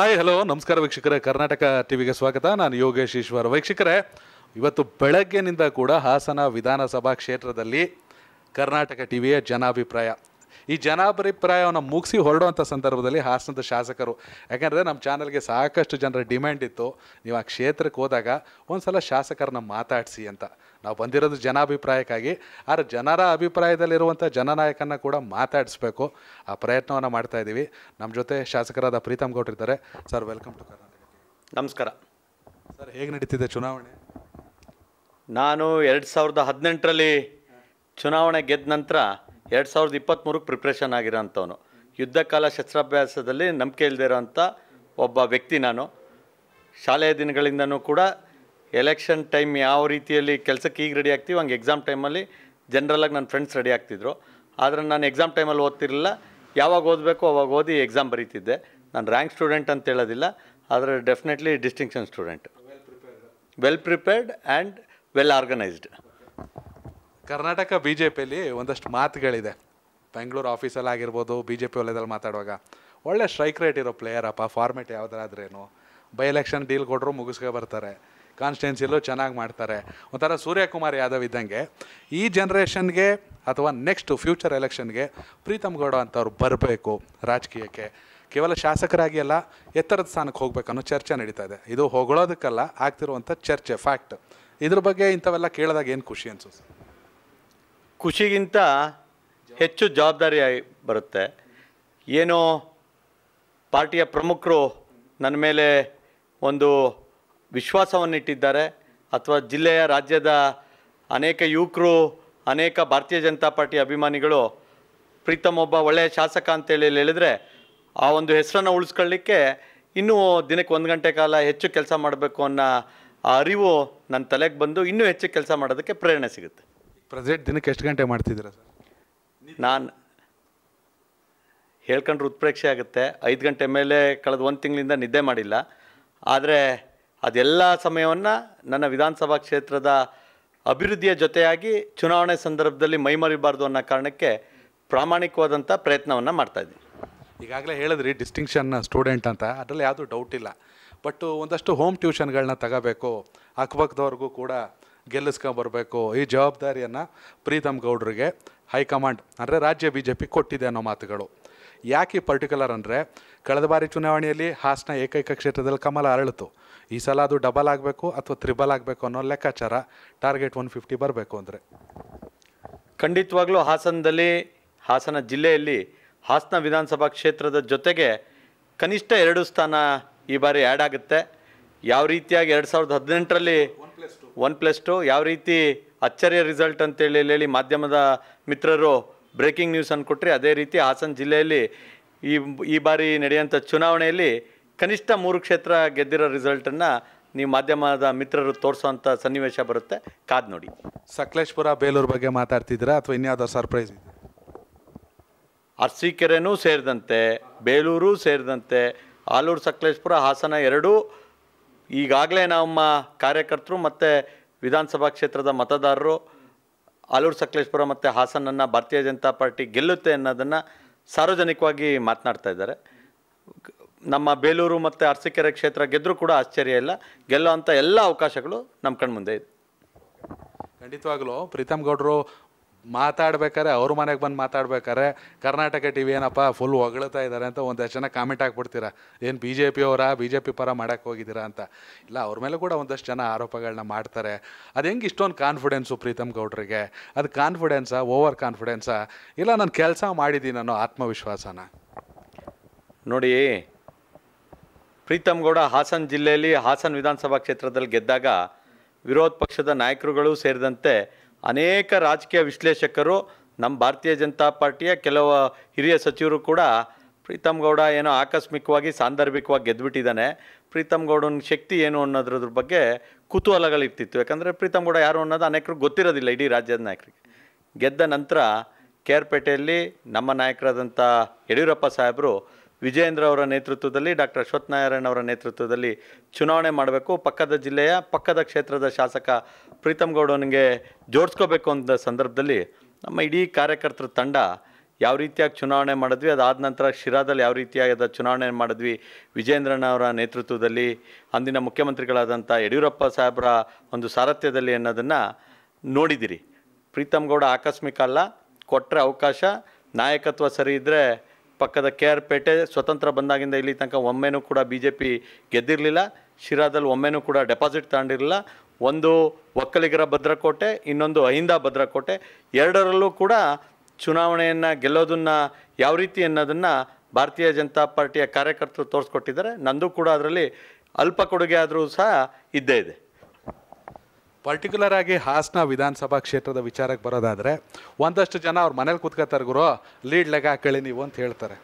hi hello ನಮಸ್ಕಾರ ವೀಕ್ಷಕರೇ ಕರ್ನಾಟಕ ಟಿವಿಗೆ ಸ್ವಾಗತ ನಾನು ಯೋಗೇಶ್ ಈಶ್ವರ್ ವೀಕ್ಷಕರೇ ಇವತ್ತು ಬೆಳಗ್ಗೆನಿಂದ ಕೂಡ ಹಾಸನ ವಿಧಾನಸಭಾ ಕ್ಷೇತ್ರದಲ್ಲಿ ಕರ್ನಾಟಕ ಟಿವಿಯ ಜನಾಭಿಪ್ರಾಯ ಈ ಜನಾಭಿಪ್ರಾಯವನ್ನು ಮುಗಿಸಿ ಹೊರಡುವಂಥ ಸಂದರ್ಭದಲ್ಲಿ ಹಾಸನದ ಶಾಸಕರು ಯಾಕೆಂದರೆ ನಮ್ಮ ಚಾನಲ್ಗೆ ಸಾಕಷ್ಟು ಜನರ ಡಿಮ್ಯಾಂಡ್ ಇತ್ತು ನೀವು ಆ ಕ್ಷೇತ್ರಕ್ಕೆ ಹೋದಾಗ ಒಂದು ಸಲ ಶಾಸಕರನ್ನ ಮಾತಾಡಿಸಿ ಅಂತ ನಾವು ಬಂದಿರೋದು ಜನಾಭಿಪ್ರಾಯಕ್ಕಾಗಿ ಆದರೆ ಜನರ ಅಭಿಪ್ರಾಯದಲ್ಲಿರುವಂಥ ಜನನಾಯಕನ ಕೂಡ ಮಾತಾಡಿಸ್ಬೇಕು ಆ ಪ್ರಯತ್ನವನ್ನು ಮಾಡ್ತಾಯಿದ್ದೀವಿ ನಮ್ಮ ಜೊತೆ ಶಾಸಕರಾದ ಪ್ರೀತಮ್ ಗೌಡ್ರು ಇದ್ದಾರೆ ಸರ್ ವೆಲ್ಕಮ್ ಟು ಕರ್ನಾಟಕ ನಮಸ್ಕಾರ ಸರ್ ಹೇಗೆ ನಡೀತಿದೆ ಚುನಾವಣೆ ನಾನು ಎರಡು ಸಾವಿರದ ಹದಿನೆಂಟರಲ್ಲಿ ಚುನಾವಣೆ ಗೆದ್ದ ನಂತರ ಎರಡು ಸಾವಿರದ ಇಪ್ಪತ್ತ್ಮೂರಕ್ಕೆ ಪ್ರಿಪ್ರೇಷನ್ ಆಗಿರೋಂಥವನು ಯುದ್ಧಕಾಲ ಶಸ್ತ್ರಾಭ್ಯಾಸದಲ್ಲಿ ನಂಬಿಕೆ ಇಲ್ಲದೆ ಇರೋವಂಥ ಒಬ್ಬ ವ್ಯಕ್ತಿ ನಾನು ಶಾಲೆಯ ದಿನಗಳಿಂದನೂ ಕೂಡ ಎಲೆಕ್ಷನ್ ಟೈಮ್ ಯಾವ ರೀತಿಯಲ್ಲಿ ಕೆಲಸಕ್ಕೆ ಈಗ ರೆಡಿ ಆಗ್ತೀವಿ ಹಂಗೆ ಎಕ್ಸಾಮ್ ಟೈಮಲ್ಲಿ ಜನ್ರಲಾಗಿ ನನ್ನ ಫ್ರೆಂಡ್ಸ್ ರೆಡಿ ಆಗ್ತಿದ್ರು ಆದರೆ ನಾನು ಎಕ್ಸಾಮ್ ಟೈಮಲ್ಲಿ ಓದ್ತಿರಲಿಲ್ಲ ಯಾವಾಗ ಓದಬೇಕು ಅವಾಗ ಓದಿ ಎಕ್ಸಾಮ್ ಬರೀತಿದ್ದೆ ನಾನು ರ್ಯಾಂಕ್ ಸ್ಟೂಡೆಂಟ್ ಅಂತ ಹೇಳೋದಿಲ್ಲ ಆದರೆ definitely distinction student well prepared and well organised Karnataka B J ಪಿಯಲ್ಲಿ ಒಂದಷ್ಟು ಮಾತುಗಳಿದೆ ಬೆಂಗಳೂರು ಆಫೀಸಲ್ಲಿ ಆಗಿರ್ಬೋದು ಬಿ ಜೆ ಪಿ ವಲಯದಲ್ಲಿ ಮಾತಾಡುವಾಗ ಒಳ್ಳೆ ಸ್ಟ್ರೈಕ್ ರೇಟ್ ಇರೋ ಪ್ಲೇಯರಪ್ಪ ಫಾರ್ಮೆಟ್ ಯಾವುದಾದ್ರೇನು ಬೈ ಎಲೆಕ್ಷನ್ ಡೀಲ್ ಕೊಟ್ಟರು ಮುಗಿಸ್ಕೊ ಬರ್ತಾರೆ ಕಾನ್ಸ್ಟಿಟ್ಯೂನ್ಸಿಯಲ್ಲೂ ಚೆನ್ನಾಗಿ ಮಾಡ್ತಾರೆ ಒಂಥರ ಸೂರ್ಯಕುಮಾರ್ ಯಾದವ್ ಇದ್ದಂಗೆ ಈ ಜನ್ರೇಷನ್ಗೆ ಅಥವಾ ನೆಕ್ಸ್ಟ್ ಫ್ಯೂಚರ್ ಎಲೆಕ್ಷನ್ಗೆ ಪ್ರೀತಮ್ ಗೌಡ ಅಂತವ್ರು ಬರಬೇಕು ರಾಜಕೀಯಕ್ಕೆ ಕೇವಲ ಶಾಸಕರಾಗಿ ಅಲ್ಲ ಎತ್ತರದ ಸ್ಥಾನಕ್ಕೆ ಹೋಗ್ಬೇಕನ್ನೋ ಅನ್ನೋ ಚರ್ಚೆ ನಡೀತಾ ಇದೆ ಇದು ಹೊಗಳೋದಕ್ಕಲ್ಲ ಆಗ್ತಿರುವಂಥ ಚರ್ಚೆ ಫ್ಯಾಕ್ಟ್ ಇದ್ರ ಬಗ್ಗೆ ಇಂಥವೆಲ್ಲ ಕೇಳಿದಾಗ ಏನು ಖುಷಿ ಅನಿಸುತ್ತೆ ಖುಷಿಗಿಂತ ಹೆಚ್ಚು ಜವಾಬ್ದಾರಿಯಾಗಿ ಬರುತ್ತೆ ಏನೋ ಪಾರ್ಟಿಯ ಪ್ರಮುಖರು ನನ್ನ ಮೇಲೆ ಒಂದು ವಿಶ್ವಾಸವನ್ನಿಟ್ಟಿದ್ದಾರೆ ಅಥವಾ ಜಿಲ್ಲೆಯ ರಾಜ್ಯದ ಅನೇಕ ಯುವಕರು ಅನೇಕ ಭಾರತೀಯ ಜನತಾ ಪಾರ್ಟಿ ಅಭಿಮಾನಿಗಳು ಪ್ರೀತಮ್ ಒಬ್ಬ ಒಳ್ಳೆಯ ಶಾಸಕ ಅಂತೇಳಿ ಹೇಳಿದರೆ ಆ ಒಂದು ಹೆಸರನ್ನು ಉಳಿಸ್ಕೊಳ್ಳಿಕ್ಕೆ ಇನ್ನೂ ದಿನಕ್ಕೆ ಒಂದು ಗಂಟೆ ಕಾಲ ಹೆಚ್ಚು ಕೆಲಸ ಮಾಡಬೇಕು ಅನ್ನೋ ಆ ಅರಿವು ನನ್ನ ತಲೆಗೆ ಬಂದು ಇನ್ನೂ ಹೆಚ್ಚು ಕೆಲಸ ಮಾಡೋದಕ್ಕೆ ಪ್ರೇರಣೆ ಸಿಗುತ್ತೆ ಪ್ರೆಸಿಡೆಂಟ್ ದಿನಕ್ಕೆ ಎಷ್ಟು ಗಂಟೆ ಮಾಡ್ತಿದ್ದೀರಾ ಸರ್ ನಾನು ಹೇಳ್ಕೊಂಡ್ರೆ ಉತ್ಪ್ರೇಕ್ಷೆ ಆಗುತ್ತೆ ಐದು ಗಂಟೆ ಮೇಲೆ ಕಳೆದ ಒಂದು ತಿಂಗಳಿಂದ ನಿದ್ದೆ ಮಾಡಿಲ್ಲ ಆದರೆ ಅದೆಲ್ಲ ಸಮಯವನ್ನು ನನ್ನ ವಿಧಾನಸಭಾ ಕ್ಷೇತ್ರದ ಅಭಿವೃದ್ಧಿಯ ಜೊತೆಯಾಗಿ ಚುನಾವಣೆ ಸಂದರ್ಭದಲ್ಲಿ ಮೈಮರಿಬಾರ್ದು ಅನ್ನೋ ಕಾರಣಕ್ಕೆ ಪ್ರಾಮಾಣಿಕವಾದಂಥ ಪ್ರಯತ್ನವನ್ನು ಮಾಡ್ತಾಯಿದ್ದೀನಿ ಈಗಾಗಲೇ ಹೇಳಿದ್ರಿ ಡಿಸ್ಟಿಂಕ್ಷನ್ ಸ್ಟೂಡೆಂಟ್ ಅಂತ ಅದರಲ್ಲಿ ಯಾವುದೂ ಡೌಟ್ ಇಲ್ಲ ಬಟ್ ಒಂದಷ್ಟು ಹೋಮ್ ಟ್ಯೂಷನ್ಗಳನ್ನ ತಗೋಬೇಕು ಅಕ್ಕಪಕ್ಕದವ್ರಿಗೂ ಕೂಡ ಗೆಲ್ಲಿಸ್ಕೊಂಬರಬೇಕು ಈ ಜವಾಬ್ದಾರಿಯನ್ನು ಪ್ರೀತಮ್ ಗೌಡ್ರಿಗೆ ಹೈಕಮಾಂಡ್ ಅಂದರೆ ರಾಜ್ಯ ಬಿ ಜೆ ಪಿ ಕೊಟ್ಟಿದೆ ಅನ್ನೋ ಮಾತುಗಳು ಯಾಕೆ ಪರ್ಟಿಕ್ಯುಲರ್ ಅಂದರೆ ಕಳೆದ ಬಾರಿ ಚುನಾವಣೆಯಲ್ಲಿ ಹಾಸನ ಏಕೈಕ ಕ್ಷೇತ್ರದಲ್ಲಿ ಕಮಲ ಅರಳಿತು ಈ ಸಲ ಅದು ಡಬಲ್ ಆಗಬೇಕು ಅಥವಾ ತ್ರಿಬಲ್ ಆಗಬೇಕು ಅನ್ನೋ ಲೆಕ್ಕಾಚಾರ ಟಾರ್ಗೆಟ್ ಒನ್ ಫಿಫ್ಟಿ ಬರಬೇಕು ಅಂದರೆ ಖಂಡಿತವಾಗ್ಲೂ ಹಾಸನದಲ್ಲಿ ಹಾಸನ ಜಿಲ್ಲೆಯಲ್ಲಿ ಹಾಸನ ವಿಧಾನಸಭಾ ಕ್ಷೇತ್ರದ ಜೊತೆಗೆ ಕನಿಷ್ಠ ಎರಡು ಸ್ಥಾನ ಈ ಬಾರಿ ಆ್ಯಡ್ ಆಗುತ್ತೆ ಯಾವ ರೀತಿಯಾಗಿ ಎರಡು ಸಾವಿರದ ಹದಿನೆಂಟರಲ್ಲಿ ಒನ್ ಪ್ಲಸ್ ಟು ಯಾವ ರೀತಿ ಅಚ್ಚರಿಯ ರಿಸಲ್ಟ್ ಅಂತೇಳಿ ಹೇಳಿ ಮಾಧ್ಯಮದ ಮಿತ್ರರು ಬ್ರೇಕಿಂಗ್ ನ್ಯೂಸನ್ನು ಕೊಟ್ಟರೆ ಅದೇ ರೀತಿ ಹಾಸನ ಜಿಲ್ಲೆಯಲ್ಲಿ ಈ ಈ ಬಾರಿ ನಡೆಯುವಂಥ ಚುನಾವಣೆಯಲ್ಲಿ ಕನಿಷ್ಠ ಮೂರು ಕ್ಷೇತ್ರ ಗೆದ್ದಿರೋ ರಿಸಲ್ಟನ್ನು ನೀವು ಮಾಧ್ಯಮದ ಮಿತ್ರರು ತೋರಿಸುವಂಥ ಸನ್ನಿವೇಶ ಬರುತ್ತೆ ಕಾದ್ ನೋಡಿ ಸಕಲೇಶ್ಪುರ ಬೇಲೂರು ಬಗ್ಗೆ ಮಾತಾಡ್ತಿದ್ದೀರಾ ಅಥವಾ ಇನ್ಯಾವುದೋ ಸರ್ಪ್ರೈಸ್ ಅರ್ಸಿಕೆರೆನೂ ಸೇರಿದಂತೆ ಬೇಲೂರು ಸೇರಿದಂತೆ ಆಲೂರು ಸಕಲೇಶ್ಪುರ ಹಾಸನ ಎರಡೂ ಈಗಾಗಲೇ ನಮ್ಮ ಕಾರ್ಯಕರ್ತರು ಮತ್ತು ವಿಧಾನಸಭಾ ಕ್ಷೇತ್ರದ ಮತದಾರರು ಆಲೂರು ಸಕಲೇಶ್ಪುರ ಮತ್ತು ಹಾಸನನ್ನು ಭಾರತೀಯ ಜನತಾ ಪಾರ್ಟಿ ಗೆಲ್ಲುತ್ತೆ ಅನ್ನೋದನ್ನು ಸಾರ್ವಜನಿಕವಾಗಿ ಮಾತನಾಡ್ತಾ ಇದ್ದಾರೆ ನಮ್ಮ ಬೇಲೂರು ಮತ್ತು ಅರಸಿಕೆರೆ ಕ್ಷೇತ್ರ ಗೆದ್ದರೂ ಕೂಡ ಆಶ್ಚರ್ಯ ಇಲ್ಲ ಗೆಲ್ಲೋ ಅಂಥ ಎಲ್ಲ ಅವಕಾಶಗಳು ನಮ್ಮ ಮುಂದೆ ಇದೆ ಖಂಡಿತವಾಗ್ಲೂ ಪ್ರೀತಮ್ ಗೌಡರು ಮಾತಾಡ್ಬೇಕಾರೆ ಅವ್ರ ಮನೆಗೆ ಬಂದು ಮಾತಾಡ್ಬೇಕಾರೆ ಕರ್ನಾಟಕ ಟಿ ವಿ ಏನಪ್ಪ ಫುಲ್ ಹೊಗಳ್ತಾ ಇದ್ದಾರೆ ಅಂತ ಒಂದಷ್ಟು ಜನ ಕಾಮೆಂಟ್ ಹಾಕ್ಬಿಡ್ತೀರಾ ಏನು ಬಿ ಜೆ ಅವರ ಬಿ ಜೆ ಪಿ ಪರ ಮಾಡೋಕ್ಕೆ ಹೋಗಿದ್ದೀರಾ ಅಂತ ಇಲ್ಲ ಅವ್ರ ಮೇಲೆ ಕೂಡ ಒಂದಷ್ಟು ಜನ ಆರೋಪಗಳನ್ನ ಮಾಡ್ತಾರೆ ಅದು ಹೆಂಗೆ ಇಷ್ಟೊಂದು ಕಾನ್ಫಿಡೆನ್ಸು ಪ್ರೀತಮ್ ಗೌಡ್ರಿಗೆ ಅದು ಕಾನ್ಫಿಡೆನ್ಸಾ ಓವರ್ ಕಾನ್ಫಿಡೆನ್ಸಾ ಇಲ್ಲ ನಾನು ಕೆಲಸ ಮಾಡಿದ್ದೀನಿ ನಾನು ಆತ್ಮವಿಶ್ವಾಸನ ನೋಡಿ ಪ್ರೀತಮ್ ಗೌಡ ಹಾಸನ ಜಿಲ್ಲೆಯಲ್ಲಿ ಹಾಸನ ವಿಧಾನಸಭಾ ಕ್ಷೇತ್ರದಲ್ಲಿ ಗೆದ್ದಾಗ ವಿರೋಧ ಪಕ್ಷದ ನಾಯಕರುಗಳು ಸೇರಿದಂತೆ ಅನೇಕ ರಾಜಕೀಯ ವಿಶ್ಲೇಷಕರು ನಮ್ಮ ಭಾರತೀಯ ಜನತಾ ಪಾರ್ಟಿಯ ಕೆಲವು ಹಿರಿಯ ಸಚಿವರು ಕೂಡ ಪ್ರೀತಮ್ ಗೌಡ ಏನೋ ಆಕಸ್ಮಿಕವಾಗಿ ಸಾಂದರ್ಭಿಕವಾಗಿ ಗೆದ್ದುಬಿಟ್ಟಿದ್ದಾನೆ ಪ್ರೀತಮ್ ಗೌಡನ ಶಕ್ತಿ ಏನು ಅನ್ನೋದ್ರ ಬಗ್ಗೆ ಕುತೂಹಲಗಳಿರ್ತಿತ್ತು ಯಾಕಂದರೆ ಪ್ರೀತಮ್ ಗೌಡ ಯಾರು ಅನ್ನೋದು ಅನೇಕರು ಗೊತ್ತಿರೋದಿಲ್ಲ ಇಡೀ ರಾಜ್ಯದ ನಾಯಕರಿಗೆ ಗೆದ್ದ ನಂತರ ಕೆ ನಮ್ಮ ನಾಯಕರಾದಂಥ ಯಡಿಯೂರಪ್ಪ ಸಾಹೇಬರು ವಿಜಯೇಂದ್ರ ಅವರ ನೇತೃತ್ವದಲ್ಲಿ ಡಾಕ್ಟರ್ ಅಶ್ವತ್ಥನಾರಾಯಣ ಅವರ ನೇತೃತ್ವದಲ್ಲಿ ಚುನಾವಣೆ ಮಾಡಬೇಕು ಪಕ್ಕದ ಜಿಲ್ಲೆಯ ಪಕ್ಕದ ಕ್ಷೇತ್ರದ ಶಾಸಕ ಪ್ರೀತಮ್ ಗೌಡನಿಗೆ ಜೋಡಿಸ್ಕೋಬೇಕು ಅಂತ ಸಂದರ್ಭದಲ್ಲಿ ನಮ್ಮ ಇಡೀ ಕಾರ್ಯಕರ್ತರ ತಂಡ ಯಾವ ರೀತಿಯಾಗಿ ಚುನಾವಣೆ ಮಾಡಿದ್ವಿ ಅದಾದ ನಂತರ ಶಿರಾದಲ್ಲಿ ಯಾವ ರೀತಿಯಾದ ಚುನಾವಣೆ ಮಾಡಿದ್ವಿ ವಿಜೇಂದ್ರನವರ ನೇತೃತ್ವದಲ್ಲಿ ಅಂದಿನ ಮುಖ್ಯಮಂತ್ರಿಗಳಾದಂಥ ಯಡಿಯೂರಪ್ಪ ಸಾಹೇಬರ ಒಂದು ಸಾರಥ್ಯದಲ್ಲಿ ಅನ್ನೋದನ್ನು ನೋಡಿದಿರಿ ಪ್ರೀತಮ್ ಗೌಡ ಆಕಸ್ಮಿಕ ಅಲ್ಲ ಕೊಟ್ಟರೆ ಅವಕಾಶ ನಾಯಕತ್ವ ಸರಿ ಇದ್ದರೆ ಪಕ್ಕದ ಕೆ ಆರ್ ಪೇಟೆ ಸ್ವತಂತ್ರ ಬಂದಾಗಿಂದ ಇಲ್ಲಿ ತನಕ ಒಮ್ಮೆನೂ ಕೂಡ ಬಿ ಜೆ ಪಿ ಗೆದ್ದಿರಲಿಲ್ಲ ಶಿರಾದಲ್ಲಿ ಒಮ್ಮೆನೂ ಕೂಡ ಡೆಪಾಸಿಟ್ ತಗೊಂಡಿರಲಿಲ್ಲ ಒಂದು ಒಕ್ಕಲಿಗರ ಭದ್ರಕೋಟೆ ಇನ್ನೊಂದು ಅಹಿಂದ ಭದ್ರಕೋಟೆ ಎರಡರಲ್ಲೂ ಕೂಡ ಚುನಾವಣೆಯನ್ನು ಗೆಲ್ಲೋದನ್ನು ಯಾವ ರೀತಿ ಅನ್ನೋದನ್ನು ಭಾರತೀಯ ಜನತಾ ಪಾರ್ಟಿಯ ಕಾರ್ಯಕರ್ತರು ತೋರಿಸ್ಕೊಟ್ಟಿದ್ದಾರೆ ನಂದು ಕೂಡ ಅದರಲ್ಲಿ ಅಲ್ಪ ಕೊಡುಗೆ ಆದರೂ ಸಹ ಇದ್ದೇ ಇದೆ ಪರ್ಟಿಕ್ಯುಲರ್ ಆಗಿ ಹಾಸನ ವಿಧಾನಸಭಾ ಕ್ಷೇತ್ರದ ವಿಚಾರಕ್ಕೆ ಬರೋದಾದರೆ ಒಂದಷ್ಟು ಜನ ಅವ್ರ ಮನೇಲಿ ಕೂತ್ಕೋತಾರೆ ಗುರು ಲೀಡ್ ಲೆಗ್ ಹಾಕೊಳ್ಳಿ ನೀವು ಅಂತ ಹೇಳ್ತಾರೆ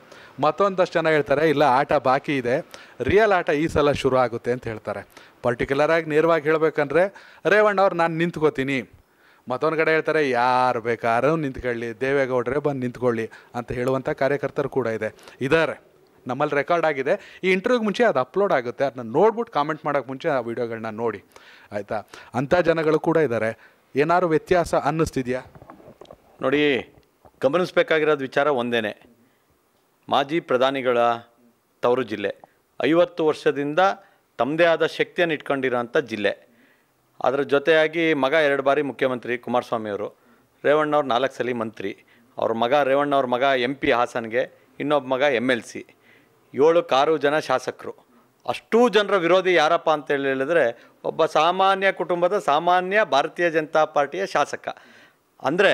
ಮತ್ತೊಂದಷ್ಟು ಜನ ಹೇಳ್ತಾರೆ ಇಲ್ಲ ಆಟ ಬಾಕಿ ಇದೆ ರಿಯಲ್ ಆಟ ಈ ಸಲ ಶುರು ಆಗುತ್ತೆ ಅಂತ ಹೇಳ್ತಾರೆ ಪರ್ಟಿಕ್ಯುಲರ್ ಆಗಿ ನೇರವಾಗಿ ಹೇಳಬೇಕಂದ್ರೆ ರೇವಣ್ಣ ಅವ್ರು ನಾನು ನಿಂತ್ಕೋತೀನಿ ಮತ್ತೊಂದು ಕಡೆ ಹೇಳ್ತಾರೆ ಯಾರು ಬೇಕಾದ್ರೂ ನಿಂತ್ಕೊಳ್ಳಿ ದೇವೇಗೌಡರೇ ಬಂದು ನಿಂತ್ಕೊಳ್ಳಿ ಅಂತ ಹೇಳುವಂಥ ಕಾರ್ಯಕರ್ತರು ಕೂಡ ಇದೆ ಇದ್ದಾರೆ ನಮ್ಮಲ್ಲಿ ರೆಕಾರ್ಡ್ ಆಗಿದೆ ಈ ಇಂಟರ್ವ್ಯೂಗೆ ಮುಂಚೆ ಅದು ಅಪ್ಲೋಡ್ ಆಗುತ್ತೆ ಅದನ್ನ ನೋಡ್ಬಿಟ್ಟು ಕಾಮೆಂಟ್ ಮಾಡೋಕ್ಕೆ ಮುಂಚೆ ಆ ವಿಡಿಯೋಗಳನ್ನ ನೋಡಿ ಆಯಿತಾ ಅಂಥ ಜನಗಳು ಕೂಡ ಇದ್ದಾರೆ ಏನಾದ್ರು ವ್ಯತ್ಯಾಸ ಅನ್ನಿಸ್ತಿದೆಯಾ ನೋಡಿ ಗಮನಿಸ್ಬೇಕಾಗಿರೋದು ವಿಚಾರ ಒಂದೇ ಮಾಜಿ ಪ್ರಧಾನಿಗಳ ತವರು ಜಿಲ್ಲೆ ಐವತ್ತು ವರ್ಷದಿಂದ ತಮ್ಮದೇ ಆದ ಶಕ್ತಿಯನ್ನು ಅಂಥ ಜಿಲ್ಲೆ ಅದರ ಜೊತೆಯಾಗಿ ಮಗ ಎರಡು ಬಾರಿ ಮುಖ್ಯಮಂತ್ರಿ ಕುಮಾರಸ್ವಾಮಿಯವರು ರೇವಣ್ಣವ್ರು ನಾಲ್ಕು ಸಲ ಮಂತ್ರಿ ಅವ್ರ ಮಗ ರೇವಣ್ಣವ್ರ ಮಗ ಎಂ ಪಿ ಹಾಸನ್ಗೆ ಇನ್ನೊಬ್ಬ ಮಗ ಎಮ್ ಎಲ್ ಸಿ ಏಳು ಕಾರು ಜನ ಶಾಸಕರು ಅಷ್ಟೂ ಜನರ ವಿರೋಧಿ ಯಾರಪ್ಪ ಅಂತ ಹೇಳಿದ್ರೆ ಒಬ್ಬ ಸಾಮಾನ್ಯ ಕುಟುಂಬದ ಸಾಮಾನ್ಯ ಭಾರತೀಯ ಜನತಾ ಪಾರ್ಟಿಯ ಶಾಸಕ ಅಂದರೆ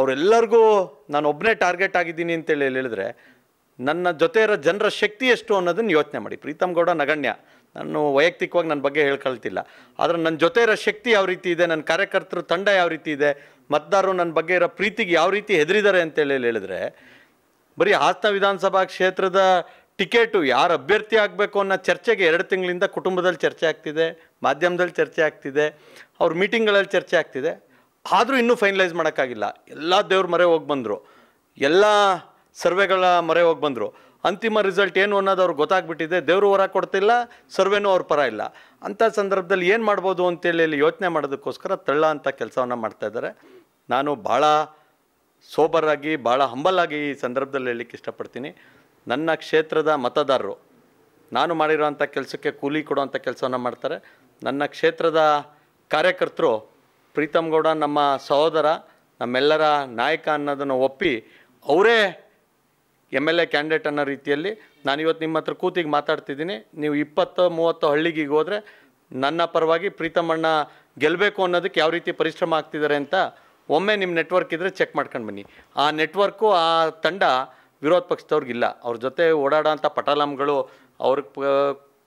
ಅವರೆಲ್ಲರಿಗೂ ನಾನು ಒಬ್ಬನೇ ಟಾರ್ಗೆಟ್ ಆಗಿದ್ದೀನಿ ಅಂತೇಳಿ ಹೇಳಿದ್ರೆ ನನ್ನ ಜೊತೆ ಇರೋ ಜನರ ಶಕ್ತಿ ಎಷ್ಟು ಅನ್ನೋದನ್ನು ಯೋಚನೆ ಮಾಡಿ ಪ್ರೀತಮ್ ಗೌಡ ನಗಣ್ಯ ನಾನು ವೈಯಕ್ತಿಕವಾಗಿ ನನ್ನ ಬಗ್ಗೆ ಹೇಳ್ಕೊಳ್ತಿಲ್ಲ ಆದರೆ ನನ್ನ ಜೊತೆ ಇರೋ ಶಕ್ತಿ ಯಾವ ರೀತಿ ಇದೆ ನನ್ನ ಕಾರ್ಯಕರ್ತರ ತಂಡ ಯಾವ ರೀತಿ ಇದೆ ಮತದಾರರು ನನ್ನ ಬಗ್ಗೆ ಇರೋ ಪ್ರೀತಿಗೆ ಯಾವ ರೀತಿ ಹೆದರಿದ್ದಾರೆ ಅಂತೇಳಿ ಹೇಳಿದ್ರೆ ಬರೀ ಹಾಸನ ವಿಧಾನಸಭಾ ಕ್ಷೇತ್ರದ ಟಿಕೆಟು ಯಾರು ಅಭ್ಯರ್ಥಿ ಆಗಬೇಕು ಅನ್ನೋ ಚರ್ಚೆಗೆ ಎರಡು ತಿಂಗಳಿಂದ ಕುಟುಂಬದಲ್ಲಿ ಚರ್ಚೆ ಆಗ್ತಿದೆ ಮಾಧ್ಯಮದಲ್ಲಿ ಚರ್ಚೆ ಆಗ್ತಿದೆ ಅವ್ರ ಮೀಟಿಂಗ್ಗಳಲ್ಲಿ ಚರ್ಚೆ ಆಗ್ತಿದೆ ಆದರೂ ಇನ್ನೂ ಫೈನಲೈಸ್ ಮಾಡೋಕ್ಕಾಗಿಲ್ಲ ಎಲ್ಲ ದೇವ್ರ ಮರೆ ಹೋಗಿ ಬಂದರು ಎಲ್ಲ ಸರ್ವೆಗಳ ಮರೆ ಹೋಗಿ ಬಂದರು ಅಂತಿಮ ರಿಸಲ್ಟ್ ಏನು ಅನ್ನೋದು ಅವ್ರಿಗೆ ಗೊತ್ತಾಗ್ಬಿಟ್ಟಿದೆ ದೇವರು ಹೊರ ಕೊಡ್ತಿಲ್ಲ ಸರ್ವೇನೂ ಅವ್ರ ಪರ ಇಲ್ಲ ಅಂಥ ಸಂದರ್ಭದಲ್ಲಿ ಏನು ಮಾಡ್ಬೋದು ಅಂತೇಳಿ ಅಲ್ಲಿ ಯೋಚನೆ ಮಾಡೋದಕ್ಕೋಸ್ಕರ ತಳ್ಳ ಅಂತ ಕೆಲಸವನ್ನು ಮಾಡ್ತಾಯಿದ್ದಾರೆ ನಾನು ಭಾಳ ಸೋಬರಾಗಿ ಭಾಳ ಹಂಬಲಾಗಿ ಈ ಸಂದರ್ಭದಲ್ಲಿ ಹೇಳಲಿಕ್ಕೆ ಇಷ್ಟಪಡ್ತೀನಿ ನನ್ನ ಕ್ಷೇತ್ರದ ಮತದಾರರು ನಾನು ಮಾಡಿರೋವಂಥ ಕೆಲಸಕ್ಕೆ ಕೂಲಿ ಕೊಡುವಂಥ ಕೆಲಸವನ್ನು ಮಾಡ್ತಾರೆ ನನ್ನ ಕ್ಷೇತ್ರದ ಕಾರ್ಯಕರ್ತರು ಪ್ರೀತಮ್ಗೌಡ ಗೌಡ ನಮ್ಮ ಸಹೋದರ ನಮ್ಮೆಲ್ಲರ ನಾಯಕ ಅನ್ನೋದನ್ನು ಒಪ್ಪಿ ಅವರೇ ಎಮ್ ಎಲ್ ಎ ಕ್ಯಾಂಡಿಡೇಟ್ ಅನ್ನೋ ರೀತಿಯಲ್ಲಿ ನಾನು ಇವತ್ತು ನಿಮ್ಮ ಹತ್ರ ಕೂತಿಗೆ ಮಾತಾಡ್ತಿದ್ದೀನಿ ನೀವು ಇಪ್ಪತ್ತು ಮೂವತ್ತು ಹಳ್ಳಿಗೆ ಹೋದರೆ ನನ್ನ ಪರವಾಗಿ ಪ್ರೀತಮಣ್ಣ ಗೆಲ್ಲಬೇಕು ಅನ್ನೋದಕ್ಕೆ ಯಾವ ರೀತಿ ಪರಿಶ್ರಮ ಆಗ್ತಿದ್ದಾರೆ ಅಂತ ಒಮ್ಮೆ ನಿಮ್ಮ ನೆಟ್ವರ್ಕ್ ಇದ್ದರೆ ಚೆಕ್ ಮಾಡ್ಕೊಂಡು ಬನ್ನಿ ಆ ನೆಟ್ವರ್ಕು ಆ ತಂಡ ವಿರೋಧ ಪಕ್ಷದವ್ರಿಗಿಲ್ಲ ಅವ್ರ ಜೊತೆ ಓಡಾಡೋಂಥ ಪಟಾಲಮ್ಗಳು ಅವ್ರಿಗೆ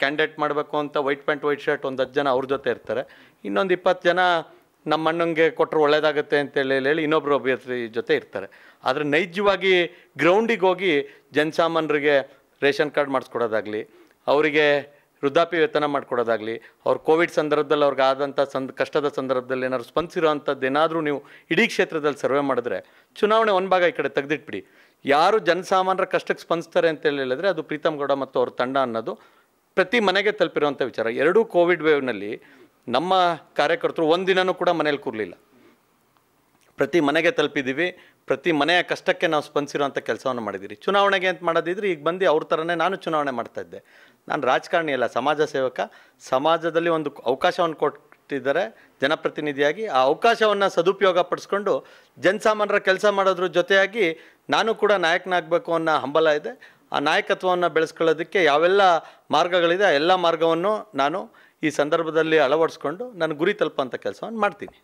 ಕ್ಯಾಂಡಿಡೇಟ್ ಮಾಡಬೇಕು ಅಂತ ವೈಟ್ ಪ್ಯಾಂಟ್ ವೈಟ್ ಶರ್ಟ್ ಒಂದು ಹತ್ತು ಜನ ಅವ್ರ ಜೊತೆ ಇರ್ತಾರೆ ಇನ್ನೊಂದು ಇಪ್ಪತ್ತು ಜನ ನಮ್ಮ ಅಣ್ಣಂಗೆ ಕೊಟ್ಟರು ಒಳ್ಳೇದಾಗುತ್ತೆ ಅಂತೇಳಿ ಹೇಳಿ ಇನ್ನೊಬ್ಬರು ಅಭ್ಯರ್ಥಿ ಜೊತೆ ಇರ್ತಾರೆ ಆದರೆ ನೈಜವಾಗಿ ಗ್ರೌಂಡಿಗೆ ಹೋಗಿ ಜನಸಾಮಾನ್ಯರಿಗೆ ರೇಷನ್ ಕಾರ್ಡ್ ಮಾಡಿಸ್ಕೊಡೋದಾಗಲಿ ಅವರಿಗೆ ವೃದ್ಧಾಪ್ಯ ವೇತನ ಮಾಡಿಕೊಡೋದಾಗಲಿ ಅವ್ರು ಕೋವಿಡ್ ಸಂದರ್ಭದಲ್ಲಿ ಅವ್ರಿಗೆ ಆದಂಥ ಸಂದ್ ಕಷ್ಟದ ಸಂದರ್ಭದಲ್ಲಿ ಏನಾದ್ರು ಸ್ಪಂದಿಸಿರೋ ಅಂಥದ್ದು ಏನಾದರೂ ನೀವು ಇಡೀ ಕ್ಷೇತ್ರದಲ್ಲಿ ಸರ್ವೆ ಮಾಡಿದ್ರೆ ಚುನಾವಣೆ ಒಂದು ಭಾಗ ಈ ಕಡೆ ತೆಗೆದಿಟ್ಬಿಡಿ ಯಾರು ಜನಸಾಮಾನ್ಯರ ಕಷ್ಟಕ್ಕೆ ಸ್ಪಂದಿಸ್ತಾರೆ ಅಂತ ಹೇಳಿದ್ರೆ ಅದು ಪ್ರೀತಮ್ ಗೌಡ ಮತ್ತು ಅವ್ರ ತಂಡ ಅನ್ನೋದು ಪ್ರತಿ ಮನೆಗೆ ತಲುಪಿರುವಂಥ ವಿಚಾರ ಎರಡೂ ಕೋವಿಡ್ ವೇವ್ನಲ್ಲಿ ನಮ್ಮ ಕಾರ್ಯಕರ್ತರು ಒಂದಿನೂ ಕೂಡ ಮನೇಲಿ ಕೂರಲಿಲ್ಲ ಪ್ರತಿ ಮನೆಗೆ ತಲುಪಿದ್ದೀವಿ ಪ್ರತಿ ಮನೆಯ ಕಷ್ಟಕ್ಕೆ ನಾವು ಸ್ಪಂದಿಸಿರುವಂಥ ಕೆಲಸವನ್ನು ಮಾಡಿದ್ದೀರಿ ಚುನಾವಣೆಗೆ ಅಂತ ಮಾಡೋದಿದ್ರೆ ಈಗ ಬಂದು ಅವ್ರ ಥರನೇ ನಾನು ಚುನಾವಣೆ ಇದ್ದೆ ನಾನು ರಾಜಕಾರಣಿ ಅಲ್ಲ ಸಮಾಜ ಸೇವಕ ಸಮಾಜದಲ್ಲಿ ಒಂದು ಅವಕಾಶವನ್ನು ಕೊಟ್ಟಿದ್ದಾರೆ ಜನಪ್ರತಿನಿಧಿಯಾಗಿ ಆ ಅವಕಾಶವನ್ನು ಸದುಪಯೋಗ ಪಡಿಸ್ಕೊಂಡು ಜನಸಾಮಾನ್ಯರ ಕೆಲಸ ಮಾಡೋದ್ರ ಜೊತೆಯಾಗಿ ನಾನು ಕೂಡ ನಾಯಕನಾಗಬೇಕು ಅನ್ನೋ ಹಂಬಲ ಇದೆ ಆ ನಾಯಕತ್ವವನ್ನು ಬೆಳೆಸ್ಕೊಳ್ಳೋದಕ್ಕೆ ಯಾವೆಲ್ಲ ಮಾರ್ಗಗಳಿದೆ ಆ ಎಲ್ಲ ಮಾರ್ಗವನ್ನು ನಾನು ಈ ಸಂದರ್ಭದಲ್ಲಿ ಅಳವಡಿಸ್ಕೊಂಡು ನಾನು ಗುರಿ ತಲುಪುವಂಥ ಕೆಲಸವನ್ನು ಮಾಡ್ತೀನಿ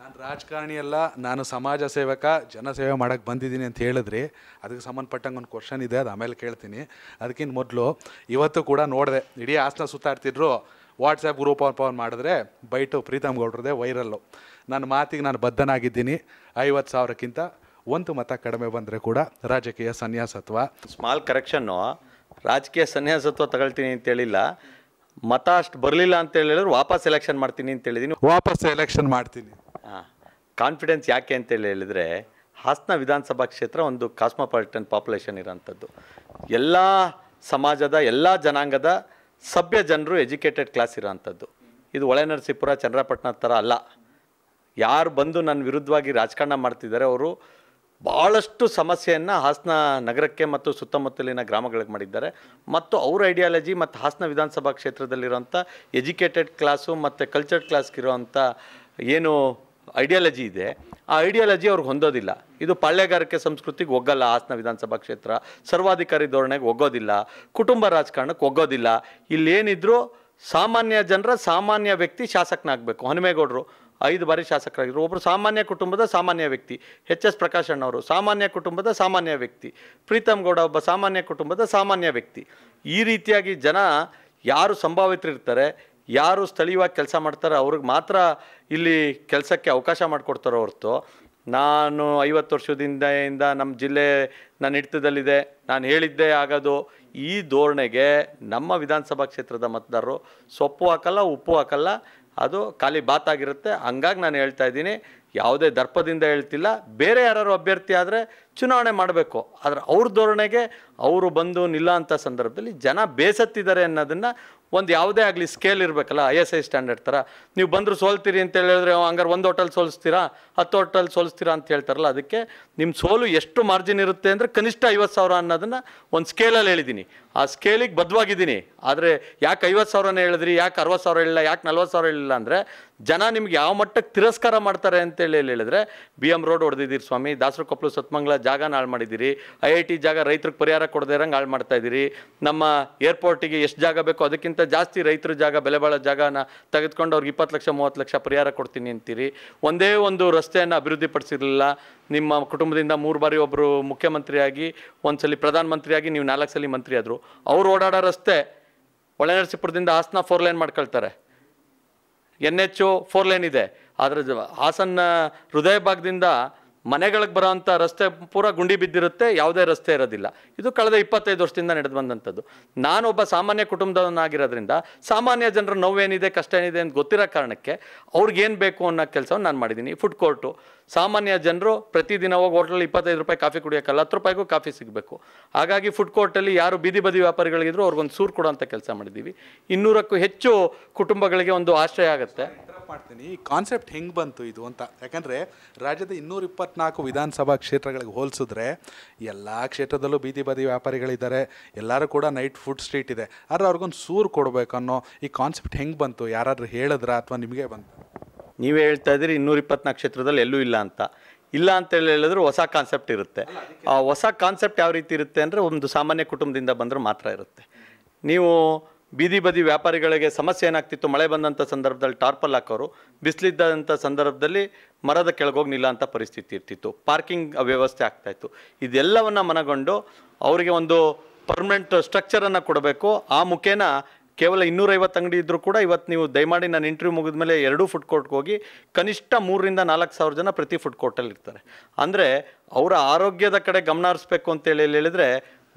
ನಾನು ರಾಜಕಾರಣಿ ಅಲ್ಲ ನಾನು ಸಮಾಜ ಸೇವಕ ಜನಸೇವೆ ಮಾಡೋಕ್ಕೆ ಬಂದಿದ್ದೀನಿ ಅಂತ ಹೇಳಿದ್ರಿ ಅದಕ್ಕೆ ಸಂಬಂಧಪಟ್ಟಂಗೆ ಒಂದು ಕ್ವಶನ್ ಇದೆ ಅದು ಆಮೇಲೆ ಕೇಳ್ತೀನಿ ಅದಕ್ಕಿಂತ ಮೊದಲು ಇವತ್ತು ಕೂಡ ನೋಡಿದೆ ಇಡೀ ಆಸನ ಸುತ್ತಾಡ್ತಿದ್ರು ವಾಟ್ಸಪ್ ಗ್ರೂಪ್ ಆನ್ ಮಾಡಿದ್ರೆ ಬೈಟು ಪ್ರೀತಮ್ ಗೌಡ್ರದೇ ವೈರಲ್ಲು ನನ್ನ ಮಾತಿಗೆ ನಾನು ಬದ್ಧನಾಗಿದ್ದೀನಿ ಐವತ್ತು ಸಾವಿರಕ್ಕಿಂತ ಒಂದು ಮತ ಕಡಿಮೆ ಬಂದರೆ ಕೂಡ ರಾಜಕೀಯ ಸನ್ಯಾಸತ್ವ ಸ್ಮಾಲ್ ಕರೆಕ್ಷನ್ನು ರಾಜಕೀಯ ಸನ್ಯಾಸತ್ವ ತಗೊಳ್ತೀನಿ ಅಂತ ಹೇಳಿಲ್ಲ ಮತ ಅಷ್ಟು ಬರಲಿಲ್ಲ ಅಂತ ಹೇಳಿದ್ರು ವಾಪಸ್ ಎಲೆಕ್ಷನ್ ಮಾಡ್ತೀನಿ ಅಂತ ಹೇಳಿದೀನಿ ವಾಪಸ್ ಎಲೆಕ್ಷನ್ ಮಾಡ್ತೀನಿ ಹಾಂ ಕಾನ್ಫಿಡೆನ್ಸ್ ಯಾಕೆ ಅಂತೇಳಿ ಹೇಳಿದರೆ ಹಾಸನ ವಿಧಾನಸಭಾ ಕ್ಷೇತ್ರ ಒಂದು ಕಾಸ್ಮೋಪಾಲಿಟನ್ ಪಾಪ್ಯುಲೇಷನ್ ಇರೋಂಥದ್ದು ಎಲ್ಲ ಸಮಾಜದ ಎಲ್ಲ ಜನಾಂಗದ ಸಭ್ಯ ಜನರು ಎಜುಕೇಟೆಡ್ ಕ್ಲಾಸ್ ಇರೋಂಥದ್ದು ಇದು ಒಳೆನರಸೀಪುರ ಚಂದ್ರಪಟ್ಟಣ ಥರ ಅಲ್ಲ ಯಾರು ಬಂದು ನನ್ನ ವಿರುದ್ಧವಾಗಿ ರಾಜಕಾರಣ ಮಾಡ್ತಿದ್ದಾರೆ ಅವರು ಭಾಳಷ್ಟು ಸಮಸ್ಯೆಯನ್ನು ಹಾಸನ ನಗರಕ್ಕೆ ಮತ್ತು ಸುತ್ತಮುತ್ತಲಿನ ಗ್ರಾಮಗಳಿಗೆ ಮಾಡಿದ್ದಾರೆ ಮತ್ತು ಅವ್ರ ಐಡಿಯಾಲಜಿ ಮತ್ತು ಹಾಸನ ವಿಧಾನಸಭಾ ಕ್ಷೇತ್ರದಲ್ಲಿರುವಂಥ ಎಜುಕೇಟೆಡ್ ಕ್ಲಾಸು ಮತ್ತು ಕಲ್ಚರ್ಡ್ ಕ್ಲಾಸ್ಗಿರುವಂಥ ಏನು ಐಡಿಯಾಲಜಿ ಇದೆ ಆ ಐಡಿಯಾಲಜಿ ಅವ್ರಿಗೆ ಹೊಂದೋದಿಲ್ಲ ಇದು ಪಾಳ್ಯಗಾರಿಕೆ ಸಂಸ್ಕೃತಿಗೆ ಒಗ್ಗಲ್ಲ ಹಾಸನ ವಿಧಾನಸಭಾ ಕ್ಷೇತ್ರ ಸರ್ವಾಧಿಕಾರಿ ಧೋರಣೆಗೆ ಒಗ್ಗೋದಿಲ್ಲ ಕುಟುಂಬ ರಾಜಕಾರಣಕ್ಕೆ ಒಗ್ಗೋದಿಲ್ಲ ಇಲ್ಲೇನಿದ್ರು ಸಾಮಾನ್ಯ ಜನರ ಸಾಮಾನ್ಯ ವ್ಯಕ್ತಿ ಶಾಸಕನಾಗಬೇಕು ಹನುಮೇಗೌಡರು ಐದು ಬಾರಿ ಶಾಸಕರಾಗಿದ್ದರು ಒಬ್ಬರು ಸಾಮಾನ್ಯ ಕುಟುಂಬದ ಸಾಮಾನ್ಯ ವ್ಯಕ್ತಿ ಎಚ್ ಎಸ್ ಪ್ರಕಾಶಣ್ಣವರು ಸಾಮಾನ್ಯ ಕುಟುಂಬದ ಸಾಮಾನ್ಯ ವ್ಯಕ್ತಿ ಪ್ರೀತಮ್ ಗೌಡ ಒಬ್ಬ ಸಾಮಾನ್ಯ ಕುಟುಂಬದ ಸಾಮಾನ್ಯ ವ್ಯಕ್ತಿ ಈ ರೀತಿಯಾಗಿ ಜನ ಯಾರು ಸಂಭಾವಿತರಿರ್ತಾರೆ ಯಾರು ಸ್ಥಳೀಯವಾಗಿ ಕೆಲಸ ಮಾಡ್ತಾರೆ ಅವ್ರಿಗೆ ಮಾತ್ರ ಇಲ್ಲಿ ಕೆಲಸಕ್ಕೆ ಅವಕಾಶ ಮಾಡಿಕೊಡ್ತಾರೋ ಹೊರತು ನಾನು ಐವತ್ತು ವರ್ಷದಿಂದ ಇಂದ ನಮ್ಮ ಜಿಲ್ಲೆ ನನ್ನ ಹಿಡಿತದಲ್ಲಿದೆ ನಾನು ಹೇಳಿದ್ದೇ ಆಗೋದು ಈ ಧೋರಣೆಗೆ ನಮ್ಮ ವಿಧಾನಸಭಾ ಕ್ಷೇತ್ರದ ಮತದಾರರು ಸೊಪ್ಪು ಹಾಕಲ್ಲ ಉಪ್ಪು ಹಾಕಲ್ಲ ಅದು ಖಾಲಿ ಬಾತಾಗಿರುತ್ತೆ ಹಂಗಾಗಿ ನಾನು ಹೇಳ್ತಾ ಇದ್ದೀನಿ ಯಾವುದೇ ದರ್ಪದಿಂದ ಹೇಳ್ತಿಲ್ಲ ಬೇರೆ ಯಾರು ಅಭ್ಯರ್ಥಿ ಆದರೆ ಚುನಾವಣೆ ಮಾಡಬೇಕು ಆದರೆ ಅವ್ರ ಧೋರಣೆಗೆ ಅವರು ಬಂದು ನಿಲ್ಲ ಅಂಥ ಸಂದರ್ಭದಲ್ಲಿ ಜನ ಬೇಸತ್ತಿದ್ದಾರೆ ಅನ್ನೋದನ್ನು ಒಂದು ಯಾವುದೇ ಆಗಲಿ ಸ್ಕೇಲ್ ಇರಬೇಕಲ್ಲ ಐ ಎಸ್ ಐ ಸ್ಟ್ಯಾಂಡರ್ಡ್ ಥರ ನೀವು ಬಂದರೂ ಸೋಲ್ತೀರಿ ಅಂತ ಹೇಳಿದ್ರೆ ಹಂಗಾರೆ ಒಂದು ಹೋಟೆಲ್ ಸೋಲಿಸ್ತೀರಾ ಹತ್ತು ಹೋಟೆಲ್ ಸೋಲಿಸ್ತೀರಾ ಅಂತ ಹೇಳ್ತಾರಲ್ಲ ಅದಕ್ಕೆ ನಿಮ್ಮ ಸೋಲು ಎಷ್ಟು ಮಾರ್ಜಿನ್ ಇರುತ್ತೆ ಅಂದರೆ ಕನಿಷ್ಠ ಐವತ್ತು ಸಾವಿರ ಅನ್ನೋದನ್ನು ಒಂದು ಸ್ಕೇಲಲ್ಲಿ ಹೇಳಿದ್ದೀನಿ ಆ ಸ್ಕೇಲಿಗೆ ಬದ್ಧವಾಗಿದ್ದೀನಿ ಆದರೆ ಯಾಕೆ ಐವತ್ತು ಸಾವಿರನೇ ಹೇಳಿದ್ರಿ ಯಾಕೆ ಅರವತ್ತು ಸಾವಿರ ಇಲ್ಲ ಯಾಕೆ ನಲ್ವತ್ತು ಸಾವಿರ ಇಲ್ಲ ಅಂದರೆ ಜನ ನಿಮ್ಗೆ ಯಾವ ಮಟ್ಟಕ್ಕೆ ತಿರಸ್ಕಾರ ಮಾಡ್ತಾರೆ ಅಂತೇಳಿ ಹೇಳಿದ್ರೆ ಬಿ ಎಮ್ ರೋಡ್ ಹೊಡೆದಿದ್ದೀರಿ ಸ್ವಾಮಿ ದಾಸರ ಕೊಪ್ಪಲು ಸತ್ಮಂಗ್ಲ ಜಾಗನ ಹಾಳು ಮಾಡಿದ್ದೀರಿ ಐ ಐ ಟಿ ಜಾಗ ರೈತರಿಗೆ ಪರಿಹಾರ ಕೊಡದೇ ಇರಂಗೆ ಹಾಳು ಮಾಡ್ತಾ ಇದ್ದೀರಿ ನಮ್ಮ ಏರ್ಪೋರ್ಟಿಗೆ ಎಷ್ಟು ಜಾಗ ಬೇಕೋ ಅದಕ್ಕಿಂತ ಜಾಸ್ತಿ ರೈತರ ಜಾಗ ಬೆಲೆ ಬಾಳೋ ಜಾಗನ ತೆಗೆದುಕೊಂಡು ಅವ್ರಿಗೆ ಇಪ್ಪತ್ತು ಲಕ್ಷ ಮೂವತ್ತು ಲಕ್ಷ ಪರಿಹಾರ ಕೊಡ್ತೀನಿ ಅಂತೀರಿ ಒಂದೇ ಒಂದು ರಸ್ತೆಯನ್ನು ಅಭಿವೃದ್ಧಿಪಡಿಸಿರಲಿಲ್ಲ ನಿಮ್ಮ ಕುಟುಂಬದಿಂದ ಮೂರು ಬಾರಿ ಒಬ್ಬರು ಮುಖ್ಯಮಂತ್ರಿಯಾಗಿ ಒಂದು ಸಲ ಪ್ರಧಾನಮಂತ್ರಿಯಾಗಿ ನೀವು ನಾಲ್ಕು ಸಲ ಮಂತ್ರಿ ಆದರು ಅವ್ರು ಓಡಾಡೋ ರಸ್ತೆ ಒಳನರಸೀಪುರದಿಂದ ಹಾಸನ ಫೋರ್ ಲೈನ್ ಮಾಡ್ಕೊಳ್ತಾರೆ ಎನ್ ಎಚ್ ಫೋರ್ ಲೈನ್ ಇದೆ ಆದರೆ ಹಾಸನ ಹೃದಯ ಭಾಗದಿಂದ ಮನೆಗಳಿಗೆ ಬರೋವಂಥ ರಸ್ತೆ ಪೂರ ಗುಂಡಿ ಬಿದ್ದಿರುತ್ತೆ ಯಾವುದೇ ರಸ್ತೆ ಇರೋದಿಲ್ಲ ಇದು ಕಳೆದ ಇಪ್ಪತ್ತೈದು ವರ್ಷದಿಂದ ನಡೆದು ಬಂದಂಥದ್ದು ನಾನೊಬ್ಬ ಸಾಮಾನ್ಯ ಕುಟುಂಬದವನಾಗಿರೋದ್ರಿಂದ ಸಾಮಾನ್ಯ ಜನರ ನೋವೇನಿದೆ ಕಷ್ಟ ಏನಿದೆ ಅಂತ ಗೊತ್ತಿರೋ ಕಾರಣಕ್ಕೆ ಅವ್ರಿಗೇನು ಬೇಕು ಅನ್ನೋ ಕೆಲಸವನ್ನು ನಾನು ಮಾಡಿದ್ದೀನಿ ಫುಡ್ ಕೋರ್ಟು ಸಾಮಾನ್ಯ ಜನರು ಪ್ರತಿದಿನ ಹೋಗಿ ಹೋಟ್ಲಲ್ಲಿ ಇಪ್ಪತ್ತೈದು ರೂಪಾಯಿ ಕಾಫಿ ಕುಡಿಯೋಕ್ಕಲ್ಲ ಹತ್ತು ರೂಪಾಯಿಗೂ ಕಾಫಿ ಸಿಗಬೇಕು ಹಾಗಾಗಿ ಫುಡ್ ಕೋರ್ಟಲ್ಲಿ ಯಾರು ಬೀದಿ ಬದಿ ವ್ಯಾಪಾರಿಗಳಿದ್ರು ಅವ್ರಿಗೊಂದು ಸೂರು ಕೊಡೋಂಥ ಕೆಲಸ ಮಾಡಿದ್ದೀವಿ ಇನ್ನೂರಕ್ಕೂ ಹೆಚ್ಚು ಕುಟುಂಬಗಳಿಗೆ ಒಂದು ಆಶ್ರಯ ಆಗುತ್ತೆ ಮಾಡ್ತೀನಿ ಈ ಕಾನ್ಸೆಪ್ಟ್ ಹೆಂಗೆ ಬಂತು ಇದು ಅಂತ ಯಾಕಂದರೆ ರಾಜ್ಯದ ಇನ್ನೂರ ಇಪ್ಪತ್ನಾಲ್ಕು ವಿಧಾನಸಭಾ ಕ್ಷೇತ್ರಗಳಿಗೆ ಹೋಲಿಸಿದ್ರೆ ಎಲ್ಲ ಕ್ಷೇತ್ರದಲ್ಲೂ ಬೀದಿ ಬದಿ ವ್ಯಾಪಾರಿಗಳಿದ್ದಾರೆ ಎಲ್ಲರೂ ಕೂಡ ನೈಟ್ ಫುಡ್ ಸ್ಟ್ರೀಟ್ ಇದೆ ಆದರೆ ಅವ್ರಿಗೊಂದು ಸೂರು ಅನ್ನೋ ಈ ಕಾನ್ಸೆಪ್ಟ್ ಹೆಂಗೆ ಬಂತು ಯಾರಾದರೂ ಹೇಳಿದ್ರ ಅಥವಾ ನಿಮಗೆ ಬಂತು ನೀವೇ ಹೇಳ್ತಾ ಇದ್ದೀರಿ ಇನ್ನೂರ ಇಪ್ಪತ್ನಾಲ್ಕು ಕ್ಷೇತ್ರದಲ್ಲಿ ಎಲ್ಲೂ ಇಲ್ಲ ಅಂತ ಇಲ್ಲ ಅಂತೇಳಿ ಹೇಳಿದ್ರೆ ಹೊಸ ಕಾನ್ಸೆಪ್ಟ್ ಇರುತ್ತೆ ಆ ಹೊಸ ಕಾನ್ಸೆಪ್ಟ್ ಯಾವ ರೀತಿ ಇರುತ್ತೆ ಅಂದರೆ ಒಂದು ಸಾಮಾನ್ಯ ಕುಟುಂಬದಿಂದ ಬಂದರೆ ಮಾತ್ರ ಇರುತ್ತೆ ನೀವು ಬೀದಿ ಬದಿ ವ್ಯಾಪಾರಿಗಳಿಗೆ ಸಮಸ್ಯೆ ಏನಾಗ್ತಿತ್ತು ಮಳೆ ಬಂದಂಥ ಸಂದರ್ಭದಲ್ಲಿ ಟಾರ್ಪಲ್ ಹಾಕೋರು ಬಿಸಿಲಿದ್ದಂಥ ಸಂದರ್ಭದಲ್ಲಿ ಮರದ ಕೆಳಗೋಗಿ ನಿಲ್ಲ ಅಂತ ಪರಿಸ್ಥಿತಿ ಇರ್ತಿತ್ತು ಪಾರ್ಕಿಂಗ್ ವ್ಯವಸ್ಥೆ ಆಗ್ತಾಯಿತ್ತು ಇದೆಲ್ಲವನ್ನು ಮನಗೊಂಡು ಅವರಿಗೆ ಒಂದು ಪರ್ಮನೆಂಟ್ ಸ್ಟ್ರಕ್ಚರನ್ನು ಕೊಡಬೇಕು ಆ ಮುಖೇನ ಕೇವಲ ಇನ್ನೂರೈವತ್ತು ಅಂಗಡಿ ಇದ್ದರೂ ಕೂಡ ಇವತ್ತು ನೀವು ದಯಮಾಡಿ ನಾನು ಇಂಟರ್ವ್ಯೂ ಮುಗಿದ ಮೇಲೆ ಎರಡೂ ಫುಡ್ ಕೋರ್ಟ್ಗೆ ಹೋಗಿ ಕನಿಷ್ಠ ಮೂರರಿಂದ ನಾಲ್ಕು ಸಾವಿರ ಜನ ಪ್ರತಿ ಫುಡ್ ಕೋರ್ಟಲ್ಲಿ ಇರ್ತಾರೆ ಅಂದರೆ ಅವರ ಆರೋಗ್ಯದ ಕಡೆ ಗಮನ ಹರಿಸ್ಬೇಕು ಅಂತೇಳಿ ಹೇಳಿದರೆ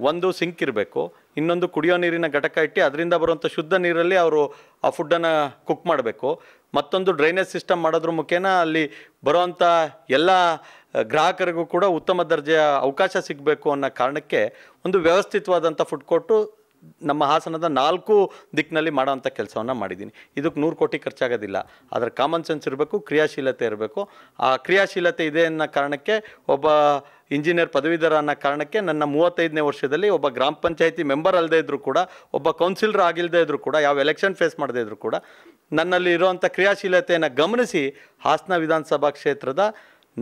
ಒಂದು ಸಿಂಕ್ ಇರಬೇಕು ಇನ್ನೊಂದು ಕುಡಿಯೋ ನೀರಿನ ಘಟಕ ಇಟ್ಟು ಅದರಿಂದ ಬರುವಂಥ ಶುದ್ಧ ನೀರಲ್ಲಿ ಅವರು ಆ ಫುಡ್ಡನ್ನು ಕುಕ್ ಮಾಡಬೇಕು ಮತ್ತೊಂದು ಡ್ರೈನೇಜ್ ಸಿಸ್ಟಮ್ ಮಾಡೋದ್ರ ಮುಖೇನ ಅಲ್ಲಿ ಬರುವಂಥ ಎಲ್ಲ ಗ್ರಾಹಕರಿಗೂ ಕೂಡ ಉತ್ತಮ ದರ್ಜೆಯ ಅವಕಾಶ ಸಿಗಬೇಕು ಅನ್ನೋ ಕಾರಣಕ್ಕೆ ಒಂದು ವ್ಯವಸ್ಥಿತವಾದಂಥ ಫುಡ್ ಕೊಟ್ಟು ನಮ್ಮ ಹಾಸನದ ನಾಲ್ಕು ದಿಕ್ಕಿನಲ್ಲಿ ಮಾಡೋವಂಥ ಕೆಲಸವನ್ನು ಮಾಡಿದ್ದೀನಿ ಇದಕ್ಕೆ ನೂರು ಕೋಟಿ ಖರ್ಚಾಗೋದಿಲ್ಲ ಅದರ ಕಾಮನ್ ಸೆನ್ಸ್ ಇರಬೇಕು ಕ್ರಿಯಾಶೀಲತೆ ಇರಬೇಕು ಆ ಕ್ರಿಯಾಶೀಲತೆ ಇದೆ ಅನ್ನೋ ಕಾರಣಕ್ಕೆ ಒಬ್ಬ ಇಂಜಿನಿಯರ್ ಪದವೀಧರ ಅನ್ನೋ ಕಾರಣಕ್ಕೆ ನನ್ನ ಮೂವತ್ತೈದನೇ ವರ್ಷದಲ್ಲಿ ಒಬ್ಬ ಗ್ರಾಮ ಪಂಚಾಯಿತಿ ಮೆಂಬರ್ ಅಲ್ಲದೆ ಇದ್ದರೂ ಕೂಡ ಒಬ್ಬ ಕೌನ್ಸಿಲರ್ ಆಗಿಲ್ಲದೇ ಇದ್ದರೂ ಕೂಡ ಯಾವ ಎಲೆಕ್ಷನ್ ಫೇಸ್ ಮಾಡದೇ ಇದ್ದರೂ ಕೂಡ ನನ್ನಲ್ಲಿ ಇರುವಂಥ ಕ್ರಿಯಾಶೀಲತೆಯನ್ನು ಗಮನಿಸಿ ಹಾಸನ ವಿಧಾನಸಭಾ ಕ್ಷೇತ್ರದ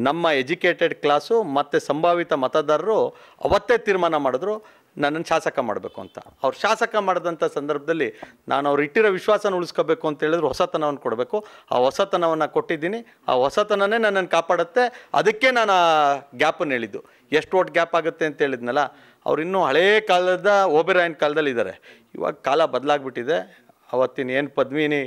ನಮ್ಮ ಎಜುಕೇಟೆಡ್ ಕ್ಲಾಸು ಮತ್ತು ಸಂಭಾವಿತ ಮತದಾರರು ಅವತ್ತೇ ತೀರ್ಮಾನ ಮಾಡಿದ್ರು ನನ್ನನ್ನು ಶಾಸಕ ಮಾಡಬೇಕು ಅಂತ ಅವ್ರು ಶಾಸಕ ಮಾಡಿದಂಥ ಸಂದರ್ಭದಲ್ಲಿ ನಾನು ಅವ್ರು ಇಟ್ಟಿರೋ ವಿಶ್ವಾಸನ ಉಳಿಸ್ಕೋಬೇಕು ಅಂತ ಹೇಳಿದ್ರು ಹೊಸತನವನ್ನು ಕೊಡಬೇಕು ಆ ಹೊಸತನವನ್ನು ಕೊಟ್ಟಿದ್ದೀನಿ ಆ ಹೊಸತನನೇ ನನ್ನನ್ನು ಕಾಪಾಡುತ್ತೆ ಅದಕ್ಕೆ ನಾನು ಆ ಗ್ಯಾಪನ್ನು ಹೇಳಿದ್ದು ಎಷ್ಟು ಓಟ್ ಗ್ಯಾಪ್ ಆಗುತ್ತೆ ಅಂತ ಹೇಳಿದ್ನಲ್ಲ ಅವ್ರು ಇನ್ನೂ ಹಳೇ ಕಾಲದ ಓಬೆರಾಯನ್ ಕಾಲದಲ್ಲಿ ಇದ್ದಾರೆ ಇವಾಗ ಕಾಲ ಬದಲಾಗ್ಬಿಟ್ಟಿದೆ ಅವತ್ತಿನ ಏನು ಪದ್ಮಿನಿ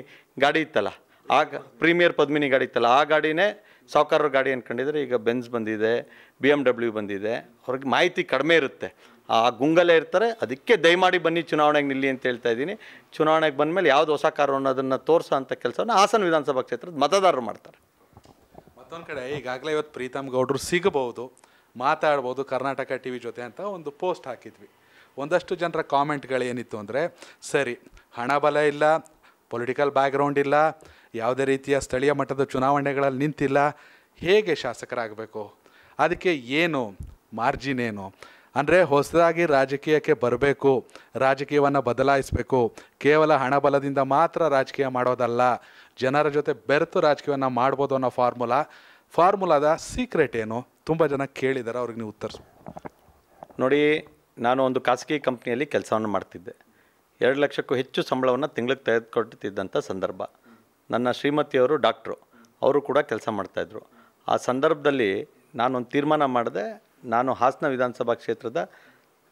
ಗಾಡಿ ಇತ್ತಲ್ಲ ಆ ಪ್ರೀಮಿಯರ್ ಪದ್ಮಿನಿ ಗಾಡಿ ಇತ್ತಲ್ಲ ಆ ಗಾಡಿನೇ ಸಾವುಕಾರರ ಗಾಡಿ ಅಂದ್ಕೊಂಡಿದ್ರೆ ಈಗ ಬೆನ್ಸ್ ಬಂದಿದೆ ಬಿ ಎಮ್ ಡಬ್ಲ್ಯೂ ಬಂದಿದೆ ಅವ್ರಿಗೆ ಮಾಹಿತಿ ಕಡಿಮೆ ಇರುತ್ತೆ ಆ ಗುಂಗಲೇ ಇರ್ತಾರೆ ಅದಕ್ಕೆ ದಯಮಾಡಿ ಬನ್ನಿ ಚುನಾವಣೆಗೆ ನಿಲ್ಲಿ ಅಂತ ಹೇಳ್ತಾ ಇದ್ದೀನಿ ಚುನಾವಣೆಗೆ ಬಂದ ಮೇಲೆ ಯಾವ್ದು ಹೊಸ ಕಾರು ಅನ್ನೋದನ್ನು ತೋರಿಸೋ ಅಂಥ ಕೆಲಸವನ್ನು ಹಾಸನ ವಿಧಾನಸಭಾ ಕ್ಷೇತ್ರದ ಮತದಾರರು ಮಾಡ್ತಾರೆ ಮತ್ತೊಂದು ಕಡೆ ಈಗಾಗಲೇ ಇವತ್ತು ಪ್ರೀತಮ್ ಗೌಡ್ರು ಸಿಗಬಹುದು ಮಾತಾಡ್ಬೋದು ಕರ್ನಾಟಕ ಟಿ ವಿ ಜೊತೆ ಅಂತ ಒಂದು ಪೋಸ್ಟ್ ಹಾಕಿದ್ವಿ ಒಂದಷ್ಟು ಜನರ ಏನಿತ್ತು ಅಂದರೆ ಸರಿ ಹಣ ಬಲ ಇಲ್ಲ ಪೊಲಿಟಿಕಲ್ ಬ್ಯಾಕ್ಗ್ರೌಂಡ್ ಇಲ್ಲ ಯಾವುದೇ ರೀತಿಯ ಸ್ಥಳೀಯ ಮಟ್ಟದ ಚುನಾವಣೆಗಳಲ್ಲಿ ನಿಂತಿಲ್ಲ ಹೇಗೆ ಶಾಸಕರಾಗಬೇಕು ಅದಕ್ಕೆ ಏನು ಮಾರ್ಜಿನ್ ಏನು ಅಂದರೆ ಹೊಸದಾಗಿ ರಾಜಕೀಯಕ್ಕೆ ಬರಬೇಕು ರಾಜಕೀಯವನ್ನು ಬದಲಾಯಿಸಬೇಕು ಕೇವಲ ಹಣಬಲದಿಂದ ಮಾತ್ರ ರಾಜಕೀಯ ಮಾಡೋದಲ್ಲ ಜನರ ಜೊತೆ ಬೆರೆತು ರಾಜಕೀಯವನ್ನು ಮಾಡ್ಬೋದು ಅನ್ನೋ ಫಾರ್ಮುಲಾ ಫಾರ್ಮುಲಾದ ಸೀಕ್ರೆಟ್ ಏನು ತುಂಬ ಜನ ಕೇಳಿದ್ದಾರೆ ಅವ್ರಿಗೆ ನೀವು ಉತ್ತರಿಸು ನೋಡಿ ನಾನು ಒಂದು ಖಾಸಗಿ ಕಂಪ್ನಿಯಲ್ಲಿ ಕೆಲಸವನ್ನು ಮಾಡ್ತಿದ್ದೆ ಎರಡು ಲಕ್ಷಕ್ಕೂ ಹೆಚ್ಚು ಸಂಬಳವನ್ನು ತಿಂಗಳಿಗೆ ತೆಗೆದುಕೊಟ್ಟಿದ್ದಂಥ ಸಂದರ್ಭ ನನ್ನ ಶ್ರೀಮತಿಯವರು ಡಾಕ್ಟ್ರು ಅವರು ಕೂಡ ಕೆಲಸ ಮಾಡ್ತಾಯಿದ್ರು ಆ ಸಂದರ್ಭದಲ್ಲಿ ನಾನೊಂದು ತೀರ್ಮಾನ ಮಾಡಿದೆ ನಾನು ಹಾಸನ ವಿಧಾನಸಭಾ ಕ್ಷೇತ್ರದ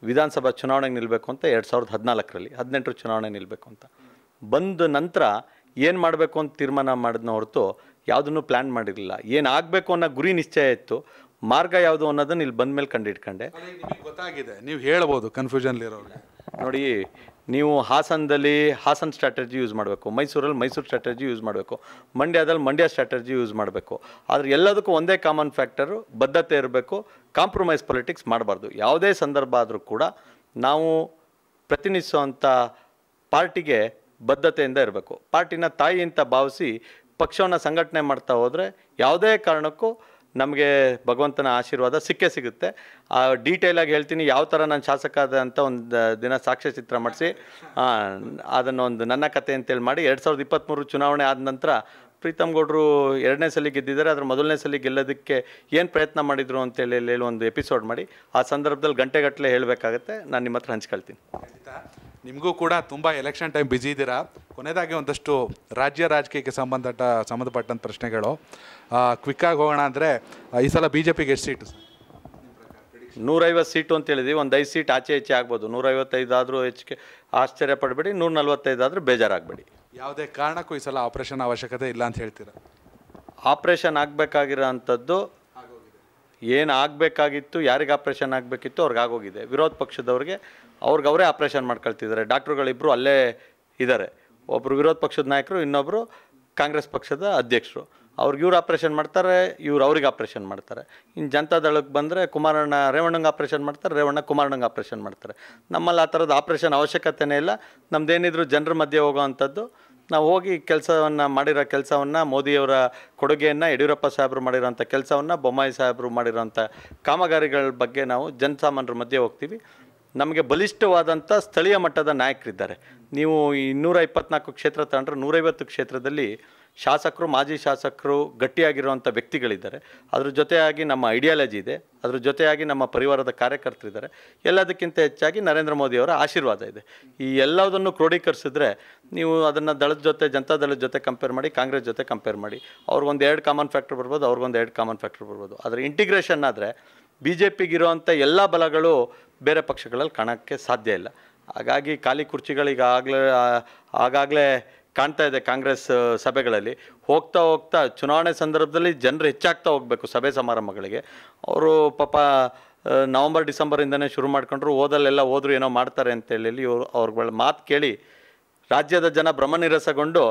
ವಿಧಾನಸಭಾ ಚುನಾವಣೆಗೆ ನಿಲ್ಲಬೇಕು ಅಂತ ಎರಡು ಸಾವಿರದ ಹದಿನಾಲ್ಕರಲ್ಲಿ ಹದಿನೆಂಟರ ಚುನಾವಣೆ ನಿಲ್ಲಬೇಕು ಅಂತ ಬಂದ ನಂತರ ಏನು ಮಾಡಬೇಕು ಅಂತ ತೀರ್ಮಾನ ಮಾಡಿದ್ನ ಹೊರತು ಯಾವುದನ್ನು ಪ್ಲ್ಯಾನ್ ಮಾಡಿರಲಿಲ್ಲ ಏನಾಗಬೇಕು ಅನ್ನೋ ಗುರಿ ನಿಶ್ಚಯ ಇತ್ತು ಮಾರ್ಗ ಯಾವುದು ಅನ್ನೋದನ್ನು ಇಲ್ಲಿ ಬಂದ ಮೇಲೆ ಕಂಡು ಇಟ್ಕೊಂಡೆ ಗೊತ್ತಾಗಿದೆ ನೀವು ಹೇಳ್ಬೋದು ಕನ್ಫ್ಯೂಷನ್ಲಿರೋರು ನೋಡಿ ನೀವು ಹಾಸನದಲ್ಲಿ ಹಾಸನ ಸ್ಟ್ರಾಟಜಿ ಯೂಸ್ ಮಾಡಬೇಕು ಮೈಸೂರಲ್ಲಿ ಮೈಸೂರು ಸ್ಟ್ರಾಟಜಿ ಯೂಸ್ ಮಾಡಬೇಕು ಮಂಡ್ಯದಲ್ಲಿ ಮಂಡ್ಯ ಸ್ಟ್ರಾಟಜಿ ಯೂಸ್ ಮಾಡಬೇಕು ಆದರೆ ಎಲ್ಲದಕ್ಕೂ ಒಂದೇ ಕಾಮನ್ ಫ್ಯಾಕ್ಟರು ಬದ್ಧತೆ ಇರಬೇಕು ಕಾಂಪ್ರಮೈಸ್ ಪೊಲಿಟಿಕ್ಸ್ ಮಾಡಬಾರ್ದು ಯಾವುದೇ ಸಂದರ್ಭ ಆದರೂ ಕೂಡ ನಾವು ಪ್ರತಿನಿಧಿಸುವಂಥ ಪಾರ್ಟಿಗೆ ಬದ್ಧತೆಯಿಂದ ಇರಬೇಕು ಪಾರ್ಟಿನ ತಾಯಿ ಅಂತ ಭಾವಿಸಿ ಪಕ್ಷವನ್ನು ಸಂಘಟನೆ ಮಾಡ್ತಾ ಹೋದರೆ ಯಾವುದೇ ಕಾರಣಕ್ಕೂ ನಮಗೆ ಭಗವಂತನ ಆಶೀರ್ವಾದ ಸಿಕ್ಕೇ ಸಿಗುತ್ತೆ ಆ ಡೀಟೇಲಾಗಿ ಹೇಳ್ತೀನಿ ಯಾವ ಥರ ನಾನು ಶಾಸಕ ಆದ ಅಂತ ಒಂದು ದಿನ ಸಾಕ್ಷ್ಯಚಿತ್ರ ಚಿತ್ರ ಮಾಡಿಸಿ ಒಂದು ನನ್ನ ಕತೆ ಅಂತೇಳಿ ಮಾಡಿ ಎರಡು ಸಾವಿರದ ಇಪ್ಪತ್ತ್ಮೂರು ಚುನಾವಣೆ ಆದ ನಂತರ ಪ್ರೀತಮ್ ಗೌಡರು ಎರಡನೇ ಸಲ ಗೆದ್ದಿದ್ದಾರೆ ಅದ್ರ ಮೊದಲನೇ ಸಲ ಗೆಲ್ಲೋದಕ್ಕೆ ಏನು ಪ್ರಯತ್ನ ಮಾಡಿದರು ಅಂತೇಳಿ ಹೇಳಿ ಒಂದು ಎಪಿಸೋಡ್ ಮಾಡಿ ಆ ಸಂದರ್ಭದಲ್ಲಿ ಗಂಟೆಗಟ್ಟಲೆ ಹೇಳಬೇಕಾಗತ್ತೆ ನಾನು ನಿಮ್ಮ ಹತ್ರ ಹಂಚ್ಕೊಳ್ತೀನಿ ನಿಮಗೂ ಕೂಡ ತುಂಬ ಎಲೆಕ್ಷನ್ ಟೈಮ್ ಬ್ಯುಸಿ ಇದ್ದೀರಾ ಕೊನೆಯದಾಗಿ ಒಂದಷ್ಟು ರಾಜ್ಯ ರಾಜಕೀಯಕ್ಕೆ ಸಂಬಂಧ ಸಂಬಂಧಪಟ್ಟಂಥ ಪ್ರಶ್ನೆಗಳು ಕ್ವಿಕ್ಕಾಗಿ ಹೋಗೋಣ ಅಂದರೆ ಈ ಸಲ ಬಿ ಜೆ ಪಿಗೆ ಎಷ್ಟು ಸೀಟು ನೂರೈವತ್ತು ಸೀಟು ಅಂತ ಒಂದು ಐದು ಸೀಟ್ ಆಚೆ ಹೆಚ್ಚೆ ಆಗ್ಬೋದು ನೂರೈವತ್ತೈದಾದರೂ ಹೆಚ್ಚಿಗೆ ಆಶ್ಚರ್ಯ ಪಡಬೇಡಿ ನೂರ ನಲ್ವತ್ತೈದು ಬೇಜಾರಾಗಬೇಡಿ ಯಾವುದೇ ಕಾರಣಕ್ಕೂ ಈ ಸಲ ಆಪ್ರೇಷನ್ ಅವಶ್ಯಕತೆ ಇಲ್ಲ ಅಂತ ಹೇಳ್ತೀರಾ ಆಪ್ರೇಷನ್ ಆಗಬೇಕಾಗಿರೋ ಅಂಥದ್ದು ಏನು ಆಗಬೇಕಾಗಿತ್ತು ಯಾರಿಗೆ ಆಪ್ರೇಷನ್ ಆಗಬೇಕಿತ್ತು ಅವ್ರಿಗೆ ಆಗೋಗಿದೆ ವಿರೋಧ ಪಕ್ಷದವ್ರಿಗೆ ಅವ್ರಿಗೆ ಅವರೇ ಆಪ್ರೇಷನ್ ಮಾಡ್ಕೊಳ್ತಿದ್ದಾರೆ ಡಾಕ್ಟ್ರುಗಳಿಬ್ಬರು ಅಲ್ಲೇ ಇದ್ದಾರೆ ಒಬ್ಬರು ವಿರೋಧ ಪಕ್ಷದ ನಾಯಕರು ಇನ್ನೊಬ್ಬರು ಕಾಂಗ್ರೆಸ್ ಪಕ್ಷದ ಅಧ್ಯಕ್ಷರು ಅವ್ರಿಗೆ ಇವ್ರು ಆಪ್ರೇಷನ್ ಮಾಡ್ತಾರೆ ಇವ್ರು ಅವ್ರಿಗೆ ಆಪ್ರೇಷನ್ ಮಾಡ್ತಾರೆ ಇನ್ನು ಜನತಾದಳಕ್ಕೆ ಬಂದರೆ ಕುಮಾರಣ್ಣ ರೇವಣ್ಣಂಗೆ ಆಪ್ರೇಷನ್ ಮಾಡ್ತಾರೆ ರೇವಣ್ಣ ಕುಮಾರಣ್ಣಂಗೆ ಆಪ್ರೇಷನ್ ಮಾಡ್ತಾರೆ ನಮ್ಮಲ್ಲಿ ಆ ಥರದ ಆಪ್ರೇಷನ್ ಅವಶ್ಯಕತೆನೇ ಇಲ್ಲ ನಮ್ಮದೇನಿದ್ರು ಜನರ ಮಧ್ಯೆ ಹೋಗೋವಂಥದ್ದು ನಾವು ಹೋಗಿ ಕೆಲಸವನ್ನು ಮಾಡಿರೋ ಕೆಲಸವನ್ನು ಮೋದಿಯವರ ಕೊಡುಗೆಯನ್ನು ಯಡಿಯೂರಪ್ಪ ಸಾಹೇಬರು ಮಾಡಿರೋಂಥ ಕೆಲಸವನ್ನು ಬೊಮ್ಮಾಯಿ ಸಾಹೇಬರು ಮಾಡಿರೋಂಥ ಕಾಮಗಾರಿಗಳ ಬಗ್ಗೆ ನಾವು ಜನಸಾಮಾನ್ಯರ ಮಧ್ಯೆ ಹೋಗ್ತೀವಿ ನಮಗೆ ಬಲಿಷ್ಠವಾದಂಥ ಸ್ಥಳೀಯ ಮಟ್ಟದ ನಾಯಕರಿದ್ದಾರೆ ನೀವು ಇನ್ನೂರ ಇಪ್ಪತ್ನಾಲ್ಕು ಕ್ಷೇತ್ರ ತಗೊಂಡ್ರೆ ನೂರೈವತ್ತು ಕ್ಷೇತ್ರದಲ್ಲಿ ಶಾಸಕರು ಮಾಜಿ ಶಾಸಕರು ಗಟ್ಟಿಯಾಗಿರುವಂಥ ವ್ಯಕ್ತಿಗಳಿದ್ದಾರೆ ಅದ್ರ ಜೊತೆಯಾಗಿ ನಮ್ಮ ಐಡಿಯಾಲಜಿ ಇದೆ ಅದ್ರ ಜೊತೆಯಾಗಿ ನಮ್ಮ ಪರಿವಾರದ ಕಾರ್ಯಕರ್ತರಿದ್ದಾರೆ ಎಲ್ಲದಕ್ಕಿಂತ ಹೆಚ್ಚಾಗಿ ನರೇಂದ್ರ ಮೋದಿಯವರ ಆಶೀರ್ವಾದ ಇದೆ ಈ ಎಲ್ಲದನ್ನು ಕ್ರೋಢೀಕರಿಸಿದ್ರೆ ನೀವು ಅದನ್ನು ದಳದ ಜೊತೆ ಜನತಾ ದಳದ ಜೊತೆ ಕಂಪೇರ್ ಮಾಡಿ ಕಾಂಗ್ರೆಸ್ ಜೊತೆ ಕಂಪೇರ್ ಮಾಡಿ ಅವ್ರಿಗೊಂದು ಎರಡು ಕಾಮನ್ ಫ್ಯಾಕ್ಟರ್ ಬರ್ಬೋದು ಅವ್ರಿಗೊಂದು ಎರಡು ಕಾಮನ್ ಫ್ಯಾಕ್ಟರ್ ಬರ್ಬೋದು ಆದರೆ ಇಂಟಿಗ್ರೇಷನ್ ಆದರೆ ಬಿ ಜೆ ಪಿಗಿರುವಂಥ ಎಲ್ಲ ಬಲಗಳು ಬೇರೆ ಪಕ್ಷಗಳಲ್ಲಿ ಕಾಣೋಕ್ಕೆ ಸಾಧ್ಯ ಇಲ್ಲ ಹಾಗಾಗಿ ಖಾಲಿ ಕುರ್ಚಿಗಳಿಗಾಗಲೇ ಆಗಾಗಲೇ ಕಾಣ್ತಾ ಇದೆ ಕಾಂಗ್ರೆಸ್ ಸಭೆಗಳಲ್ಲಿ ಹೋಗ್ತಾ ಹೋಗ್ತಾ ಚುನಾವಣೆ ಸಂದರ್ಭದಲ್ಲಿ ಜನರು ಹೆಚ್ಚಾಗ್ತಾ ಹೋಗಬೇಕು ಸಭೆ ಸಮಾರಂಭಗಳಿಗೆ ಅವರು ಪಾಪ ನವಂಬರ್ ಡಿಸೆಂಬರಿಂದನೇ ಶುರು ಮಾಡ್ಕೊಂಡ್ರು ಓದಲ್ಲೆಲ್ಲ ಹೋದರೂ ಏನೋ ಮಾಡ್ತಾರೆ ಅಂತೇಳಿ ಇವ್ರು ಅವ್ರುಗಳ ಮಾತು ಕೇಳಿ ರಾಜ್ಯದ ಜನ ಭ್ರಮನಿರಸಗೊಂಡು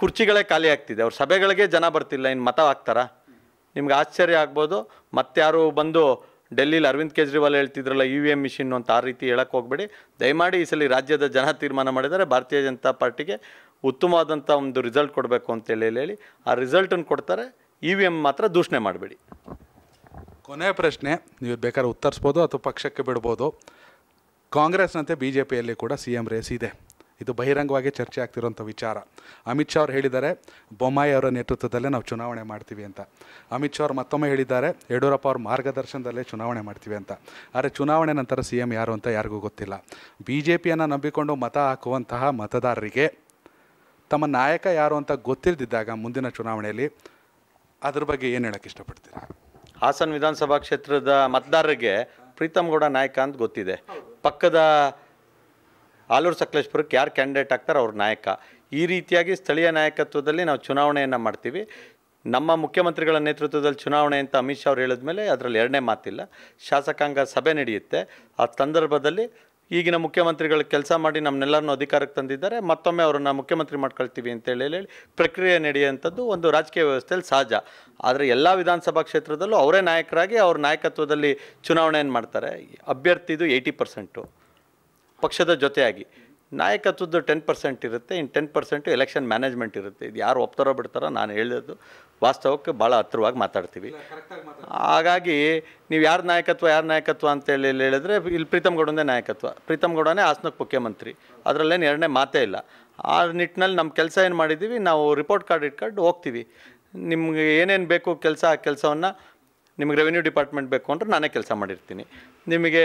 ಕುರ್ಚಿಗಳೇ ಖಾಲಿ ಆಗ್ತಿದೆ ಅವ್ರ ಸಭೆಗಳಿಗೆ ಜನ ಬರ್ತಿಲ್ಲ ಇನ್ನು ಮತ ಹಾಕ್ತಾರಾ ನಿಮ್ಗೆ ಆಶ್ಚರ್ಯ ಆಗ್ಬೋದು ಮತ್ತಾರು ಬಂದು ಡೆಲ್ಲಿಲಿ ಅರವಿಂದ್ ಕೇಜ್ರಿವಾಲ್ ಹೇಳ್ತಿದ್ರಲ್ಲ ಇ ವಿ ಎಮ್ ಮಿಷಿನ್ ಅಂತ ಆ ರೀತಿ ಹೇಳಕ್ಕೆ ಹೋಗಬೇಡಿ ದಯಮಾಡಿ ಈ ಸಲ ರಾಜ್ಯದ ಜನ ತೀರ್ಮಾನ ಮಾಡಿದರೆ ಭಾರತೀಯ ಜನತಾ ಪಾರ್ಟಿಗೆ ಉತ್ತಮವಾದಂಥ ಒಂದು ರಿಸಲ್ಟ್ ಕೊಡಬೇಕು ಅಂತೇಳಿ ಹೇಳಿ ಆ ರಿಸಲ್ಟನ್ನು ಕೊಡ್ತಾರೆ ಇ ವಿ ಎಮ್ ಮಾತ್ರ ದೂಷಣೆ ಮಾಡಬೇಡಿ ಕೊನೆಯ ಪ್ರಶ್ನೆ ನೀವು ಬೇಕಾದ್ರೆ ಉತ್ತರಿಸ್ಬೋದು ಅಥವಾ ಪಕ್ಷಕ್ಕೆ ಬಿಡ್ಬೋದು ಕಾಂಗ್ರೆಸ್ನಂತೆ ಬಿ ಜೆ ಪಿಯಲ್ಲಿ ಕೂಡ ಸಿ ಎಂ ರೇಸ್ ಇದೆ ಇದು ಬಹಿರಂಗವಾಗಿ ಚರ್ಚೆ ಆಗ್ತಿರುವಂಥ ವಿಚಾರ ಅಮಿತ್ ಶಾ ಅವರು ಹೇಳಿದ್ದಾರೆ ಬೊಮ್ಮಾಯಿ ಅವರ ನೇತೃತ್ವದಲ್ಲೇ ನಾವು ಚುನಾವಣೆ ಮಾಡ್ತೀವಿ ಅಂತ ಅಮಿತ್ ಶಾ ಅವರು ಮತ್ತೊಮ್ಮೆ ಹೇಳಿದ್ದಾರೆ ಯಡಿಯೂರಪ್ಪ ಅವ್ರ ಮಾರ್ಗದರ್ಶನದಲ್ಲೇ ಚುನಾವಣೆ ಮಾಡ್ತೀವಿ ಅಂತ ಆದರೆ ಚುನಾವಣೆ ನಂತರ ಸಿ ಎಂ ಯಾರು ಅಂತ ಯಾರಿಗೂ ಗೊತ್ತಿಲ್ಲ ಬಿ ಜೆ ಪಿಯನ್ನು ನಂಬಿಕೊಂಡು ಮತ ಹಾಕುವಂತಹ ಮತದಾರರಿಗೆ ತಮ್ಮ ನಾಯಕ ಯಾರು ಅಂತ ಗೊತ್ತಿಲ್ಲದಿದ್ದಾಗ ಮುಂದಿನ ಚುನಾವಣೆಯಲ್ಲಿ ಅದ್ರ ಬಗ್ಗೆ ಏನು ಹೇಳಕ್ಕೆ ಇಷ್ಟಪಡ್ತೀರಿ ಹಾಸನ ವಿಧಾನಸಭಾ ಕ್ಷೇತ್ರದ ಮತದಾರರಿಗೆ ಪ್ರೀತಮ್ ಗೌಡ ನಾಯಕ ಅಂತ ಗೊತ್ತಿದೆ ಪಕ್ಕದ ಆಲೂರು ಸಕಲೇಶ್ಪುರಕ್ಕೆ ಯಾರು ಕ್ಯಾಂಡಿಡೇಟ್ ಆಗ್ತಾರೆ ಅವ್ರ ನಾಯಕ ಈ ರೀತಿಯಾಗಿ ಸ್ಥಳೀಯ ನಾಯಕತ್ವದಲ್ಲಿ ನಾವು ಚುನಾವಣೆಯನ್ನು ಮಾಡ್ತೀವಿ ನಮ್ಮ ಮುಖ್ಯಮಂತ್ರಿಗಳ ನೇತೃತ್ವದಲ್ಲಿ ಚುನಾವಣೆ ಅಂತ ಅಮಿತ್ ಶಾ ಅವ್ರು ಹೇಳಿದ್ಮೇಲೆ ಅದರಲ್ಲಿ ಎರಡನೇ ಮಾತಿಲ್ಲ ಶಾಸಕಾಂಗ ಸಭೆ ನಡೆಯುತ್ತೆ ಆ ಸಂದರ್ಭದಲ್ಲಿ ಈಗಿನ ಮುಖ್ಯಮಂತ್ರಿಗಳು ಕೆಲಸ ಮಾಡಿ ನಮ್ಮನ್ನೆಲ್ಲರನ್ನು ಅಧಿಕಾರಕ್ಕೆ ತಂದಿದ್ದಾರೆ ಮತ್ತೊಮ್ಮೆ ಅವರನ್ನು ಮುಖ್ಯಮಂತ್ರಿ ಮಾಡ್ಕೊಳ್ತೀವಿ ಅಂತೇಳಿ ಹೇಳಿ ಪ್ರಕ್ರಿಯೆ ನಡೆಯುವಂಥದ್ದು ಒಂದು ರಾಜಕೀಯ ವ್ಯವಸ್ಥೆಯಲ್ಲಿ ಸಹಜ ಆದರೆ ಎಲ್ಲ ವಿಧಾನಸಭಾ ಕ್ಷೇತ್ರದಲ್ಲೂ ಅವರೇ ನಾಯಕರಾಗಿ ಅವ್ರ ನಾಯಕತ್ವದಲ್ಲಿ ಚುನಾವಣೆಯನ್ನು ಮಾಡ್ತಾರೆ ಅಭ್ಯರ್ಥಿದು ಏಯ್ಟಿ ಪರ್ಸೆಂಟು ಪಕ್ಷದ ಜೊತೆಯಾಗಿ ನಾಯಕತ್ವದ ಟೆನ್ ಪರ್ಸೆಂಟ್ ಇರುತ್ತೆ ಇನ್ನು ಟೆನ್ ಪರ್ಸೆಂಟು ಎಲೆಕ್ಷನ್ ಮ್ಯಾನೇಜ್ಮೆಂಟ್ ಇರುತ್ತೆ ಇದು ಯಾರು ಒಪ್ತಾರೋ ಬಿಡ್ತಾರೋ ನಾನು ಹೇಳೋದು ವಾಸ್ತವಕ್ಕೆ ಭಾಳ ಹತ್ತಿರವಾಗಿ ಮಾತಾಡ್ತೀವಿ ಹಾಗಾಗಿ ನೀವು ಯಾರು ನಾಯಕತ್ವ ಯಾರು ನಾಯಕತ್ವ ಅಂತೇಳಿ ಹೇಳಿದ್ರೆ ಇಲ್ಲಿ ಪ್ರೀತಮ್ ಗೌಡನೇ ನಾಯಕತ್ವ ಪ್ರೀತಮ್ ಗೌಡನೇ ಹಾಸನಕ್ಕೆ ಮುಖ್ಯಮಂತ್ರಿ ಅದರಲ್ಲೇನು ಎರಡನೇ ಮಾತೇ ಇಲ್ಲ ಆ ನಿಟ್ಟಿನಲ್ಲಿ ನಮ್ಮ ಕೆಲಸ ಏನು ಮಾಡಿದ್ದೀವಿ ನಾವು ರಿಪೋರ್ಟ್ ಕಾರ್ಡ್ ಇಟ್ಕೊಂಡು ಹೋಗ್ತೀವಿ ನಿಮಗೆ ಏನೇನು ಬೇಕು ಕೆಲಸ ಆ ಕೆಲಸವನ್ನು ನಿಮಗೆ ರೆವಿನ್ಯೂ ಡಿಪಾರ್ಟ್ಮೆಂಟ್ ಬೇಕು ಅಂದರೆ ನಾನೇ ಕೆಲಸ ಮಾಡಿರ್ತೀನಿ ನಿಮಗೆ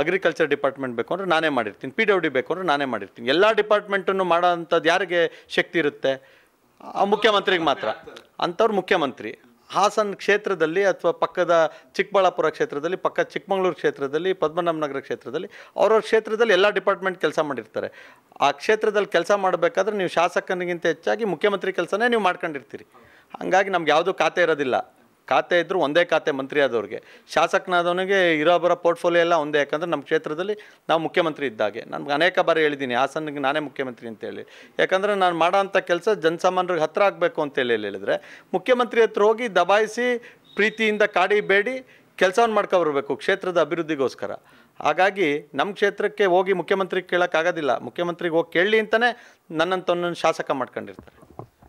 ಅಗ್ರಿಕಲ್ಚರ್ ಡಿಪಾರ್ಟ್ಮೆಂಟ್ ಬೇಕು ಅಂದರೆ ನಾನೇ ಮಾಡಿರ್ತೀನಿ ಪಿ ಡಬ್ಲ್ಯೂ ಡಿ ಬೇಕು ಅಂದರೆ ನಾನೇ ಮಾಡಿರ್ತೀನಿ ಎಲ್ಲ ಡಿಪಾರ್ಟ್ಮೆಂಟನ್ನು ಮಾಡೋ ಅಂಥದ್ದು ಯಾರಿಗೆ ಶಕ್ತಿ ಇರುತ್ತೆ ಆ ಮುಖ್ಯಮಂತ್ರಿಗೆ ಮಾತ್ರ ಅಂಥವ್ರು ಮುಖ್ಯಮಂತ್ರಿ ಹಾಸನ ಕ್ಷೇತ್ರದಲ್ಲಿ ಅಥವಾ ಪಕ್ಕದ ಚಿಕ್ಕಬಳ್ಳಾಪುರ ಕ್ಷೇತ್ರದಲ್ಲಿ ಪಕ್ಕ ಚಿಕ್ಕಮಗಳೂರು ಕ್ಷೇತ್ರದಲ್ಲಿ ಪದ್ಮನಾಭನಗರ ಕ್ಷೇತ್ರದಲ್ಲಿ ಅವ್ರವ್ರ ಕ್ಷೇತ್ರದಲ್ಲಿ ಎಲ್ಲ ಡಿಪಾರ್ಟ್ಮೆಂಟ್ ಕೆಲಸ ಮಾಡಿರ್ತಾರೆ ಆ ಕ್ಷೇತ್ರದಲ್ಲಿ ಕೆಲಸ ಮಾಡಬೇಕಾದ್ರೆ ನೀವು ಶಾಸಕನಿಗಿಂತ ಹೆಚ್ಚಾಗಿ ಮುಖ್ಯಮಂತ್ರಿ ಕೆಲಸನೇ ನೀವು ಮಾಡ್ಕೊಂಡಿರ್ತೀರಿ ಹಾಗಾಗಿ ನಮ್ಗೆ ಯಾವುದೂ ಖಾತೆ ಇರೋದಿಲ್ಲ ಖಾತೆ ಇದ್ದರೂ ಒಂದೇ ಖಾತೆ ಮಂತ್ರಿ ಆದವ್ರಿಗೆ ಶಾಸಕನಾದವನಿಗೆ ಇರೋ ಬರೋ ಪೋರ್ಟ್ಫೋಲಿಯೋ ಎಲ್ಲ ಒಂದೇ ಯಾಕಂದರೆ ನಮ್ಮ ಕ್ಷೇತ್ರದಲ್ಲಿ ನಾವು ಮುಖ್ಯಮಂತ್ರಿ ಇದ್ದಾಗೆ ನನಗೆ ಅನೇಕ ಬಾರಿ ಹೇಳಿದ್ದೀನಿ ಹಾಸನಿಗೆ ನಾನೇ ಮುಖ್ಯಮಂತ್ರಿ ಅಂತೇಳಿ ಯಾಕಂದರೆ ನಾನು ಮಾಡೋ ಅಂಥ ಕೆಲಸ ಜನಸಾಮಾನ್ಯರಿಗೆ ಹತ್ರ ಆಗಬೇಕು ಅಂತೇಳಿ ಹೇಳಿದರೆ ಮುಖ್ಯಮಂತ್ರಿ ಹತ್ರ ಹೋಗಿ ದಬಾಯಿಸಿ ಪ್ರೀತಿಯಿಂದ ಕಾಡಿ ಬೇಡಿ ಕೆಲಸವನ್ನು ಮಾಡ್ಕೊಬರ್ಬೇಕು ಕ್ಷೇತ್ರದ ಅಭಿವೃದ್ಧಿಗೋಸ್ಕರ ಹಾಗಾಗಿ ನಮ್ಮ ಕ್ಷೇತ್ರಕ್ಕೆ ಹೋಗಿ ಮುಖ್ಯಮಂತ್ರಿಗೆ ಕೇಳೋಕ್ಕಾಗೋದಿಲ್ಲ ಮುಖ್ಯಮಂತ್ರಿಗೆ ಹೋಗಿ ಕೇಳಲಿ ಅಂತಲೇ ಒಂದೊಂದು ಶಾಸಕ ಮಾಡ್ಕೊಂಡಿರ್ತಾರೆ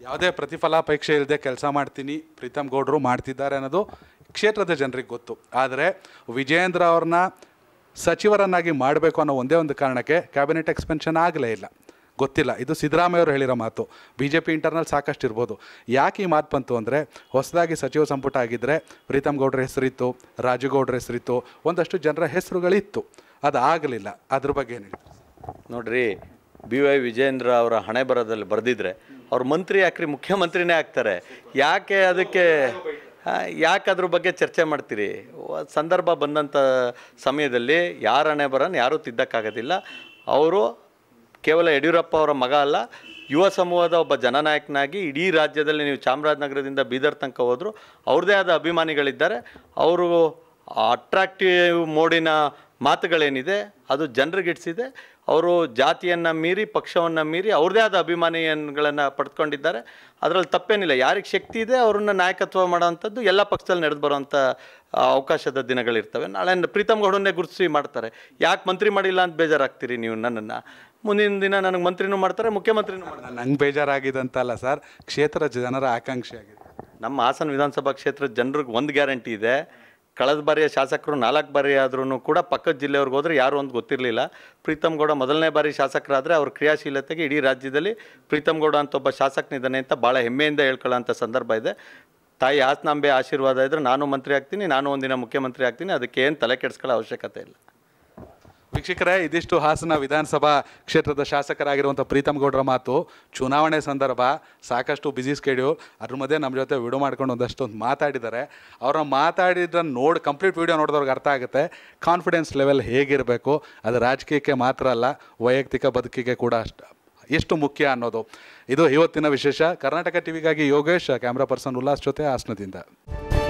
ಯಾವುದೇ ಪ್ರತಿಫಲಾಪೇಕ್ಷೆ ಇಲ್ಲದೆ ಕೆಲಸ ಮಾಡ್ತೀನಿ ಪ್ರೀತಮ್ ಗೌಡರು ಮಾಡ್ತಿದ್ದಾರೆ ಅನ್ನೋದು ಕ್ಷೇತ್ರದ ಜನರಿಗೆ ಗೊತ್ತು ಆದರೆ ವಿಜಯೇಂದ್ರ ಅವ್ರನ್ನ ಸಚಿವರನ್ನಾಗಿ ಮಾಡಬೇಕು ಅನ್ನೋ ಒಂದೇ ಒಂದು ಕಾರಣಕ್ಕೆ ಕ್ಯಾಬಿನೆಟ್ ಎಕ್ಸ್ಪೆನ್ಷನ್ ಆಗಲೇ ಇಲ್ಲ ಗೊತ್ತಿಲ್ಲ ಇದು ಸಿದ್ದರಾಮಯ್ಯವರು ಹೇಳಿರೋ ಮಾತು ಬಿ ಜೆ ಪಿ ಇಂಟರ್ನಲ್ ಸಾಕಷ್ಟು ಇರ್ಬೋದು ಯಾಕೆ ಈ ಮಾತು ಬಂತು ಅಂದರೆ ಹೊಸದಾಗಿ ಸಚಿವ ಸಂಪುಟ ಆಗಿದ್ದರೆ ಪ್ರೀತಮ್ ಗೌಡ್ರ ಹೆಸರಿತ್ತು ರಾಜುಗೌಡ್ರ ಹೆಸರಿತ್ತು ಒಂದಷ್ಟು ಜನರ ಹೆಸರುಗಳಿತ್ತು ಅದು ಆಗಲಿಲ್ಲ ಅದ್ರ ಬಗ್ಗೆ ಏನು ನೋಡ್ರಿ ಬಿ ವೈ ವಿಜೇಂದ್ರ ಅವರ ಹಣೆ ಬರದಲ್ಲಿ ಬರೆದಿದ್ರೆ ಅವ್ರು ಮಂತ್ರಿ ಯಾಕ್ರಿ ಮುಖ್ಯಮಂತ್ರಿನೇ ಆಗ್ತಾರೆ ಯಾಕೆ ಅದಕ್ಕೆ ಯಾಕೆ ಅದ್ರ ಬಗ್ಗೆ ಚರ್ಚೆ ಮಾಡ್ತೀರಿ ಸಂದರ್ಭ ಬಂದಂಥ ಸಮಯದಲ್ಲಿ ಯಾರ ಹಣೆ ಯಾರೂ ತಿದ್ದಕ್ಕಾಗೋದಿಲ್ಲ ಅವರು ಕೇವಲ ಯಡಿಯೂರಪ್ಪ ಅವರ ಮಗ ಅಲ್ಲ ಯುವ ಸಮೂಹದ ಒಬ್ಬ ಜನನಾಯಕನಾಗಿ ಇಡೀ ರಾಜ್ಯದಲ್ಲಿ ನೀವು ಚಾಮರಾಜನಗರದಿಂದ ಬೀದರ್ ತನಕ ಹೋದರು ಅವ್ರದ್ದೇ ಆದ ಅಭಿಮಾನಿಗಳಿದ್ದಾರೆ ಅವರು ಅಟ್ರಾಕ್ಟಿವ್ ಮೋಡಿನ ಮಾತುಗಳೇನಿದೆ ಅದು ಜನರಿಗಿಡ್ಸಿದೆ ಅವರು ಜಾತಿಯನ್ನು ಮೀರಿ ಪಕ್ಷವನ್ನು ಮೀರಿ ಅವ್ರದ್ದೇ ಆದ ಅಭಿಮಾನಿಯನ್ನುಗಳನ್ನು ಪಡೆದುಕೊಂಡಿದ್ದಾರೆ ಅದರಲ್ಲಿ ತಪ್ಪೇನಿಲ್ಲ ಯಾರಿಗೆ ಶಕ್ತಿ ಇದೆ ಅವ್ರನ್ನ ನಾಯಕತ್ವ ಮಾಡೋವಂಥದ್ದು ಎಲ್ಲ ಪಕ್ಷದಲ್ಲಿ ನಡೆದು ಬರೋವಂಥ ಅವಕಾಶದ ದಿನಗಳಿರ್ತವೆ ನಾಳೆ ಪ್ರೀತಮ್ ಗೌಡನ್ನೇ ಗುರುತಿಸಿ ಮಾಡ್ತಾರೆ ಯಾಕೆ ಮಂತ್ರಿ ಮಾಡಿಲ್ಲ ಅಂತ ಬೇಜಾರಾಗ್ತೀರಿ ನೀವು ನನ್ನನ್ನು ಮುಂದಿನ ದಿನ ನನಗೆ ಮಂತ್ರಿನೂ ಮಾಡ್ತಾರೆ ಮುಖ್ಯಮಂತ್ರಿನೂ ಮಾಡ್ತಾರೆ ನಂಗೆ ಬೇಜಾರಾಗಿದೆ ಅಂತಲ್ಲ ಸರ್ ಕ್ಷೇತ್ರದ ಜನರ ಆಕಾಂಕ್ಷೆ ಆಗಿದೆ ನಮ್ಮ ಹಾಸನ ವಿಧಾನಸಭಾ ಕ್ಷೇತ್ರದ ಜನರಿಗೆ ಒಂದು ಗ್ಯಾರಂಟಿ ಇದೆ ಕಳೆದ ಬಾರಿಯ ಶಾಸಕರು ನಾಲ್ಕು ಬಾರಿ ಆದ್ರೂ ಕೂಡ ಪಕ್ಕದ ಜಿಲ್ಲೆಯವ್ರಿಗೆ ಹೋದರೆ ಯಾರು ಒಂದು ಗೊತ್ತಿರಲಿಲ್ಲ ಪ್ರೀತಮ್ ಗೌಡ ಮೊದಲನೇ ಬಾರಿ ಶಾಸಕರಾದರೆ ಅವ್ರ ಕ್ರಿಯಾಶೀಲತೆಗೆ ಇಡೀ ರಾಜ್ಯದಲ್ಲಿ ಪ್ರೀತಮ್ ಗೌಡ ಅಂತ ಒಬ್ಬ ಶಾಸಕನಿದ್ದಾನೆ ಅಂತ ಭಾಳ ಹೆಮ್ಮೆಯಿಂದ ಹೇಳ್ಕೊಳ್ಳೋಂಥ ಸಂದರ್ಭ ಇದೆ ತಾಯಿ ಆಸ್ನಾಂಬೆ ಆಶೀರ್ವಾದ ಇದ್ದರೆ ನಾನು ಮಂತ್ರಿ ಆಗ್ತೀನಿ ನಾನು ಒಂದಿನ ಮುಖ್ಯಮಂತ್ರಿ ಆಗ್ತೀನಿ ಅದಕ್ಕೆ ಏನು ತಲೆ ಕೆಡಿಸ್ಕೊಳ್ಳೋ ಅವಶ್ಯಕತೆ ಇಲ್ಲ ವೀಕ್ಷಕರೇ ಇದಿಷ್ಟು ಹಾಸನ ವಿಧಾನಸಭಾ ಕ್ಷೇತ್ರದ ಶಾಸಕರಾಗಿರುವಂಥ ಪ್ರೀತಮ್ ಗೌಡರ ಮಾತು ಚುನಾವಣೆ ಸಂದರ್ಭ ಸಾಕಷ್ಟು ಬಿಸಿ ಸ್ಕೆಡ್ಯೂಲ್ ಅದ್ರ ಮಧ್ಯೆ ನಮ್ಮ ಜೊತೆ ವಿಡಿಯೋ ಮಾಡ್ಕೊಂಡು ಒಂದಷ್ಟೊಂದು ಮಾತಾಡಿದ್ದಾರೆ ಅವರ ಮಾತಾಡಿದ್ದನ್ನು ನೋಡಿ ಕಂಪ್ಲೀಟ್ ವೀಡಿಯೋ ನೋಡಿದವ್ರಿಗೆ ಅರ್ಥ ಆಗುತ್ತೆ ಕಾನ್ಫಿಡೆನ್ಸ್ ಲೆವೆಲ್ ಹೇಗಿರಬೇಕು ಅದು ರಾಜಕೀಯಕ್ಕೆ ಮಾತ್ರ ಅಲ್ಲ ವೈಯಕ್ತಿಕ ಬದುಕಿಗೆ ಕೂಡ ಅಷ್ಟು ಎಷ್ಟು ಮುಖ್ಯ ಅನ್ನೋದು ಇದು ಇವತ್ತಿನ ವಿಶೇಷ ಕರ್ನಾಟಕ ಟಿವಿಗಾಗಿ ಯೋಗೇಶ್ ಕ್ಯಾಮ್ರಾ ಪರ್ಸನ್ ಉಲ್ಲಾಸ್ ಜೊತೆ ಹಾಸನದಿಂದ